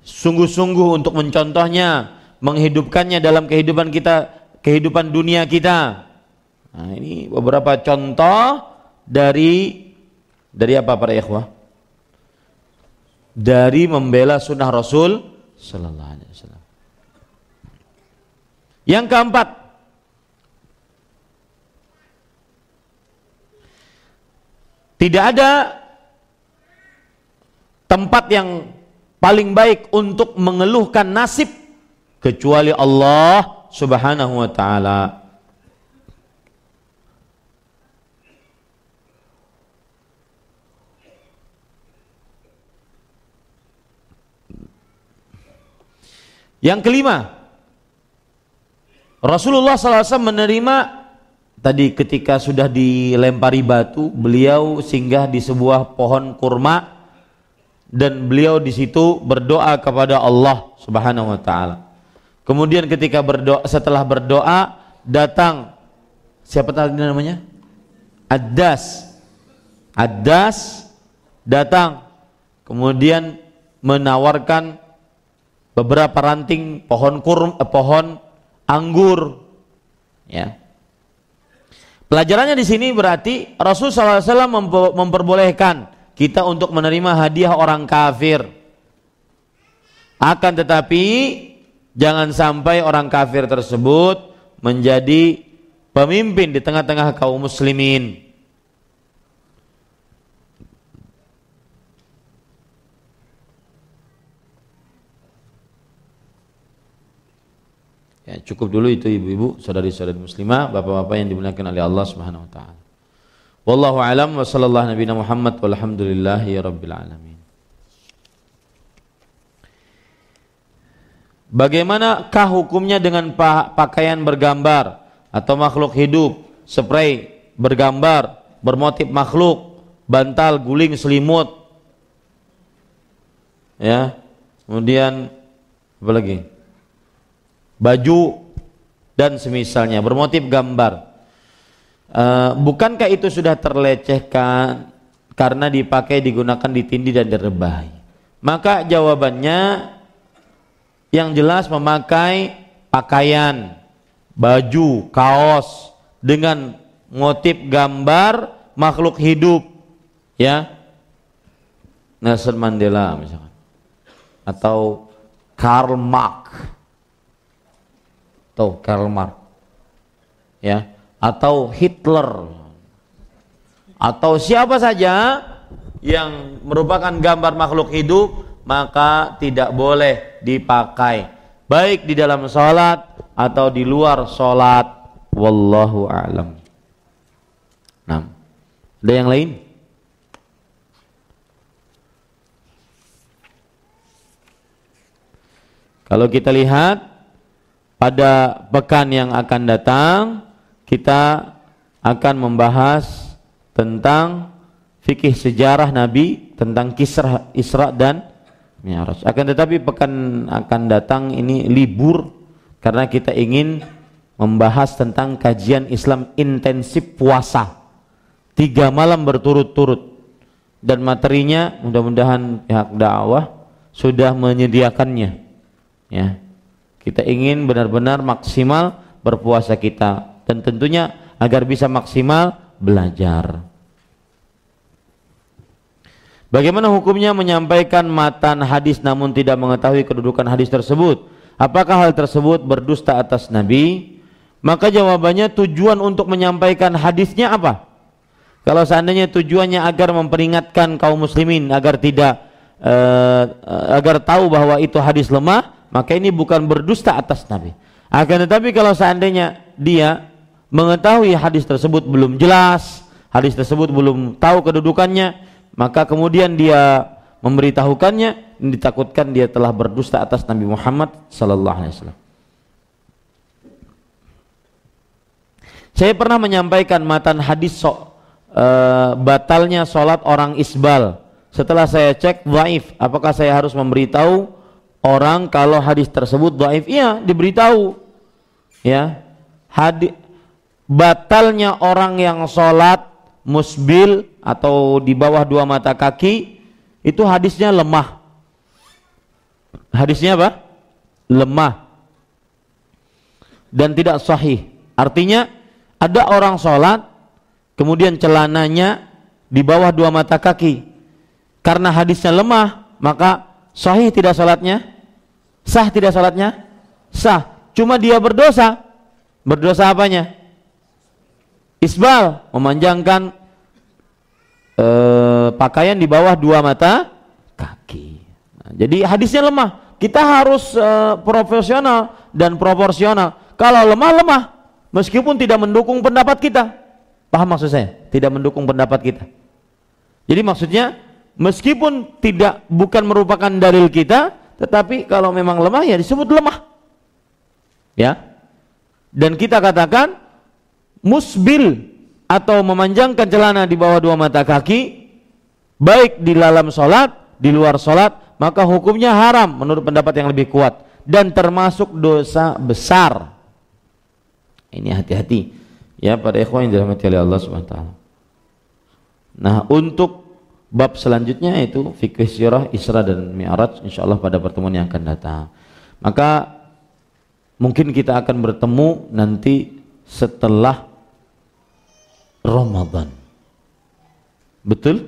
sungguh-sungguh untuk mencontohnya menghidupkannya dalam kehidupan kita kehidupan dunia kita nah ini beberapa contoh dari dari apa para ikhwah dari membela sunnah Rasul Sallallahu Alaihi Wasallam yang keempat Tidak ada tempat yang paling baik untuk mengeluhkan nasib kecuali Allah Subhanahu wa taala. Yang kelima, Rasulullah SAW menerima tadi ketika sudah dilempari batu, beliau singgah di sebuah pohon kurma dan beliau di situ berdoa kepada Allah Subhanahu wa taala. Kemudian ketika berdoa setelah berdoa datang siapa tadi namanya? Adas. Adas datang kemudian menawarkan beberapa ranting pohon kurm, eh, pohon anggur ya. Pelajarannya di sini berarti Rasul SAW memperbolehkan kita untuk menerima hadiah orang kafir. Akan tetapi jangan sampai orang kafir tersebut menjadi pemimpin di tengah-tengah kaum muslimin. Ya, cukup dulu itu ibu-ibu, saudari-saudari muslimah, bapak-bapak yang dimuliakan oleh Allah Subhanahu wa taala. Wallahu alam wa sallallahu nabi Muhammad walhamdulillahi rabbil alamin. Bagaimanakah hukumnya dengan pakaian bergambar atau makhluk hidup, spray bergambar, bermotif makhluk, bantal, guling, selimut? Ya. Kemudian apa lagi? Baju dan semisalnya bermotif gambar. Eh, bukankah itu sudah terlecehkan karena dipakai, digunakan, ditindih dan direbahi? Maka jawabannya yang jelas memakai pakaian, baju, kaos dengan motif gambar makhluk hidup ya Nelson Mandela misalkan atau Karl Marx atau Karl Marx ya atau Hitler atau siapa saja yang merupakan gambar makhluk hidup maka tidak boleh dipakai baik di dalam sholat atau di luar sholat wallahu alam nah ada yang lain kalau kita lihat pada pekan yang akan datang kita akan membahas tentang fikih sejarah Nabi tentang kisah Isra dan Mi'raj. Akan tetapi pekan akan datang ini libur karena kita ingin membahas tentang kajian Islam intensif puasa tiga malam berturut-turut dan materinya mudah-mudahan pihak dakwah sudah menyediakannya ya kita ingin benar-benar maksimal berpuasa kita dan tentunya agar bisa maksimal belajar. Bagaimana hukumnya menyampaikan matan hadis namun tidak mengetahui kedudukan hadis tersebut? Apakah hal tersebut berdusta atas Nabi? Maka jawabannya tujuan untuk menyampaikan hadisnya apa? Kalau seandainya tujuannya agar memperingatkan kaum muslimin agar tidak eh, agar tahu bahwa itu hadis lemah, maka ini bukan berdusta atas Nabi. Akan tetapi kalau seandainya dia mengetahui hadis tersebut belum jelas, hadis tersebut belum tahu kedudukannya, maka kemudian dia memberitahukannya ditakutkan dia telah berdusta atas Nabi Muhammad sallallahu alaihi wasallam. Saya pernah menyampaikan matan hadis so, e, batalnya sholat orang isbal. Setelah saya cek waif, apakah saya harus memberitahu orang kalau hadis tersebut waif? Iya, diberitahu. Ya. hadis batalnya orang yang sholat musbil atau di bawah dua mata kaki itu hadisnya lemah hadisnya apa? lemah dan tidak sahih artinya ada orang sholat kemudian celananya di bawah dua mata kaki karena hadisnya lemah maka sahih tidak sholatnya sah tidak sholatnya sah cuma dia berdosa berdosa apanya Isbal memanjangkan eh, pakaian di bawah dua mata kaki. Nah, jadi hadisnya lemah. Kita harus eh, profesional dan proporsional. Kalau lemah lemah, meskipun tidak mendukung pendapat kita. Paham maksud saya? Tidak mendukung pendapat kita. Jadi maksudnya meskipun tidak bukan merupakan dalil kita, tetapi kalau memang lemah ya disebut lemah. Ya. Dan kita katakan musbil atau memanjangkan celana di bawah dua mata kaki baik di dalam sholat di luar sholat maka hukumnya haram menurut pendapat yang lebih kuat dan termasuk dosa besar ini hati-hati ya pada ikhwan yang dirahmati oleh Allah Subhanahu wa taala nah untuk bab selanjutnya itu fikih sirah Isra dan Mi'raj insyaallah pada pertemuan yang akan datang maka mungkin kita akan bertemu nanti setelah Ramadan. Betul?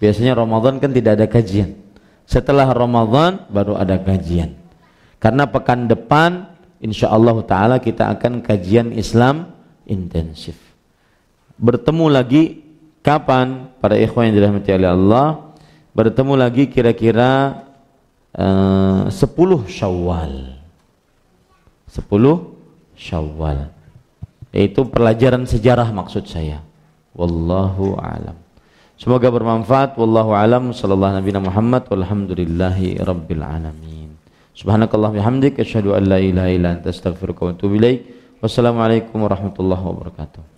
Biasanya Ramadan kan tidak ada kajian. Setelah Ramadan baru ada kajian. Karena pekan depan insya Allah Ta'ala kita akan kajian Islam intensif. Bertemu lagi kapan para ikhwan yang dirahmati oleh Allah bertemu lagi kira-kira eh, uh, 10 Syawal. 10 Syawal yaitu pelajaran sejarah maksud saya wallahu alam semoga bermanfaat wallahu alam sallallahu nabi Muhammad walhamdulillahi rabbil alamin subhanakallah bihamdik asyhadu an la ilaha illa anta astaghfiruka wa atubu ilaik wassalamualaikum warahmatullahi wabarakatuh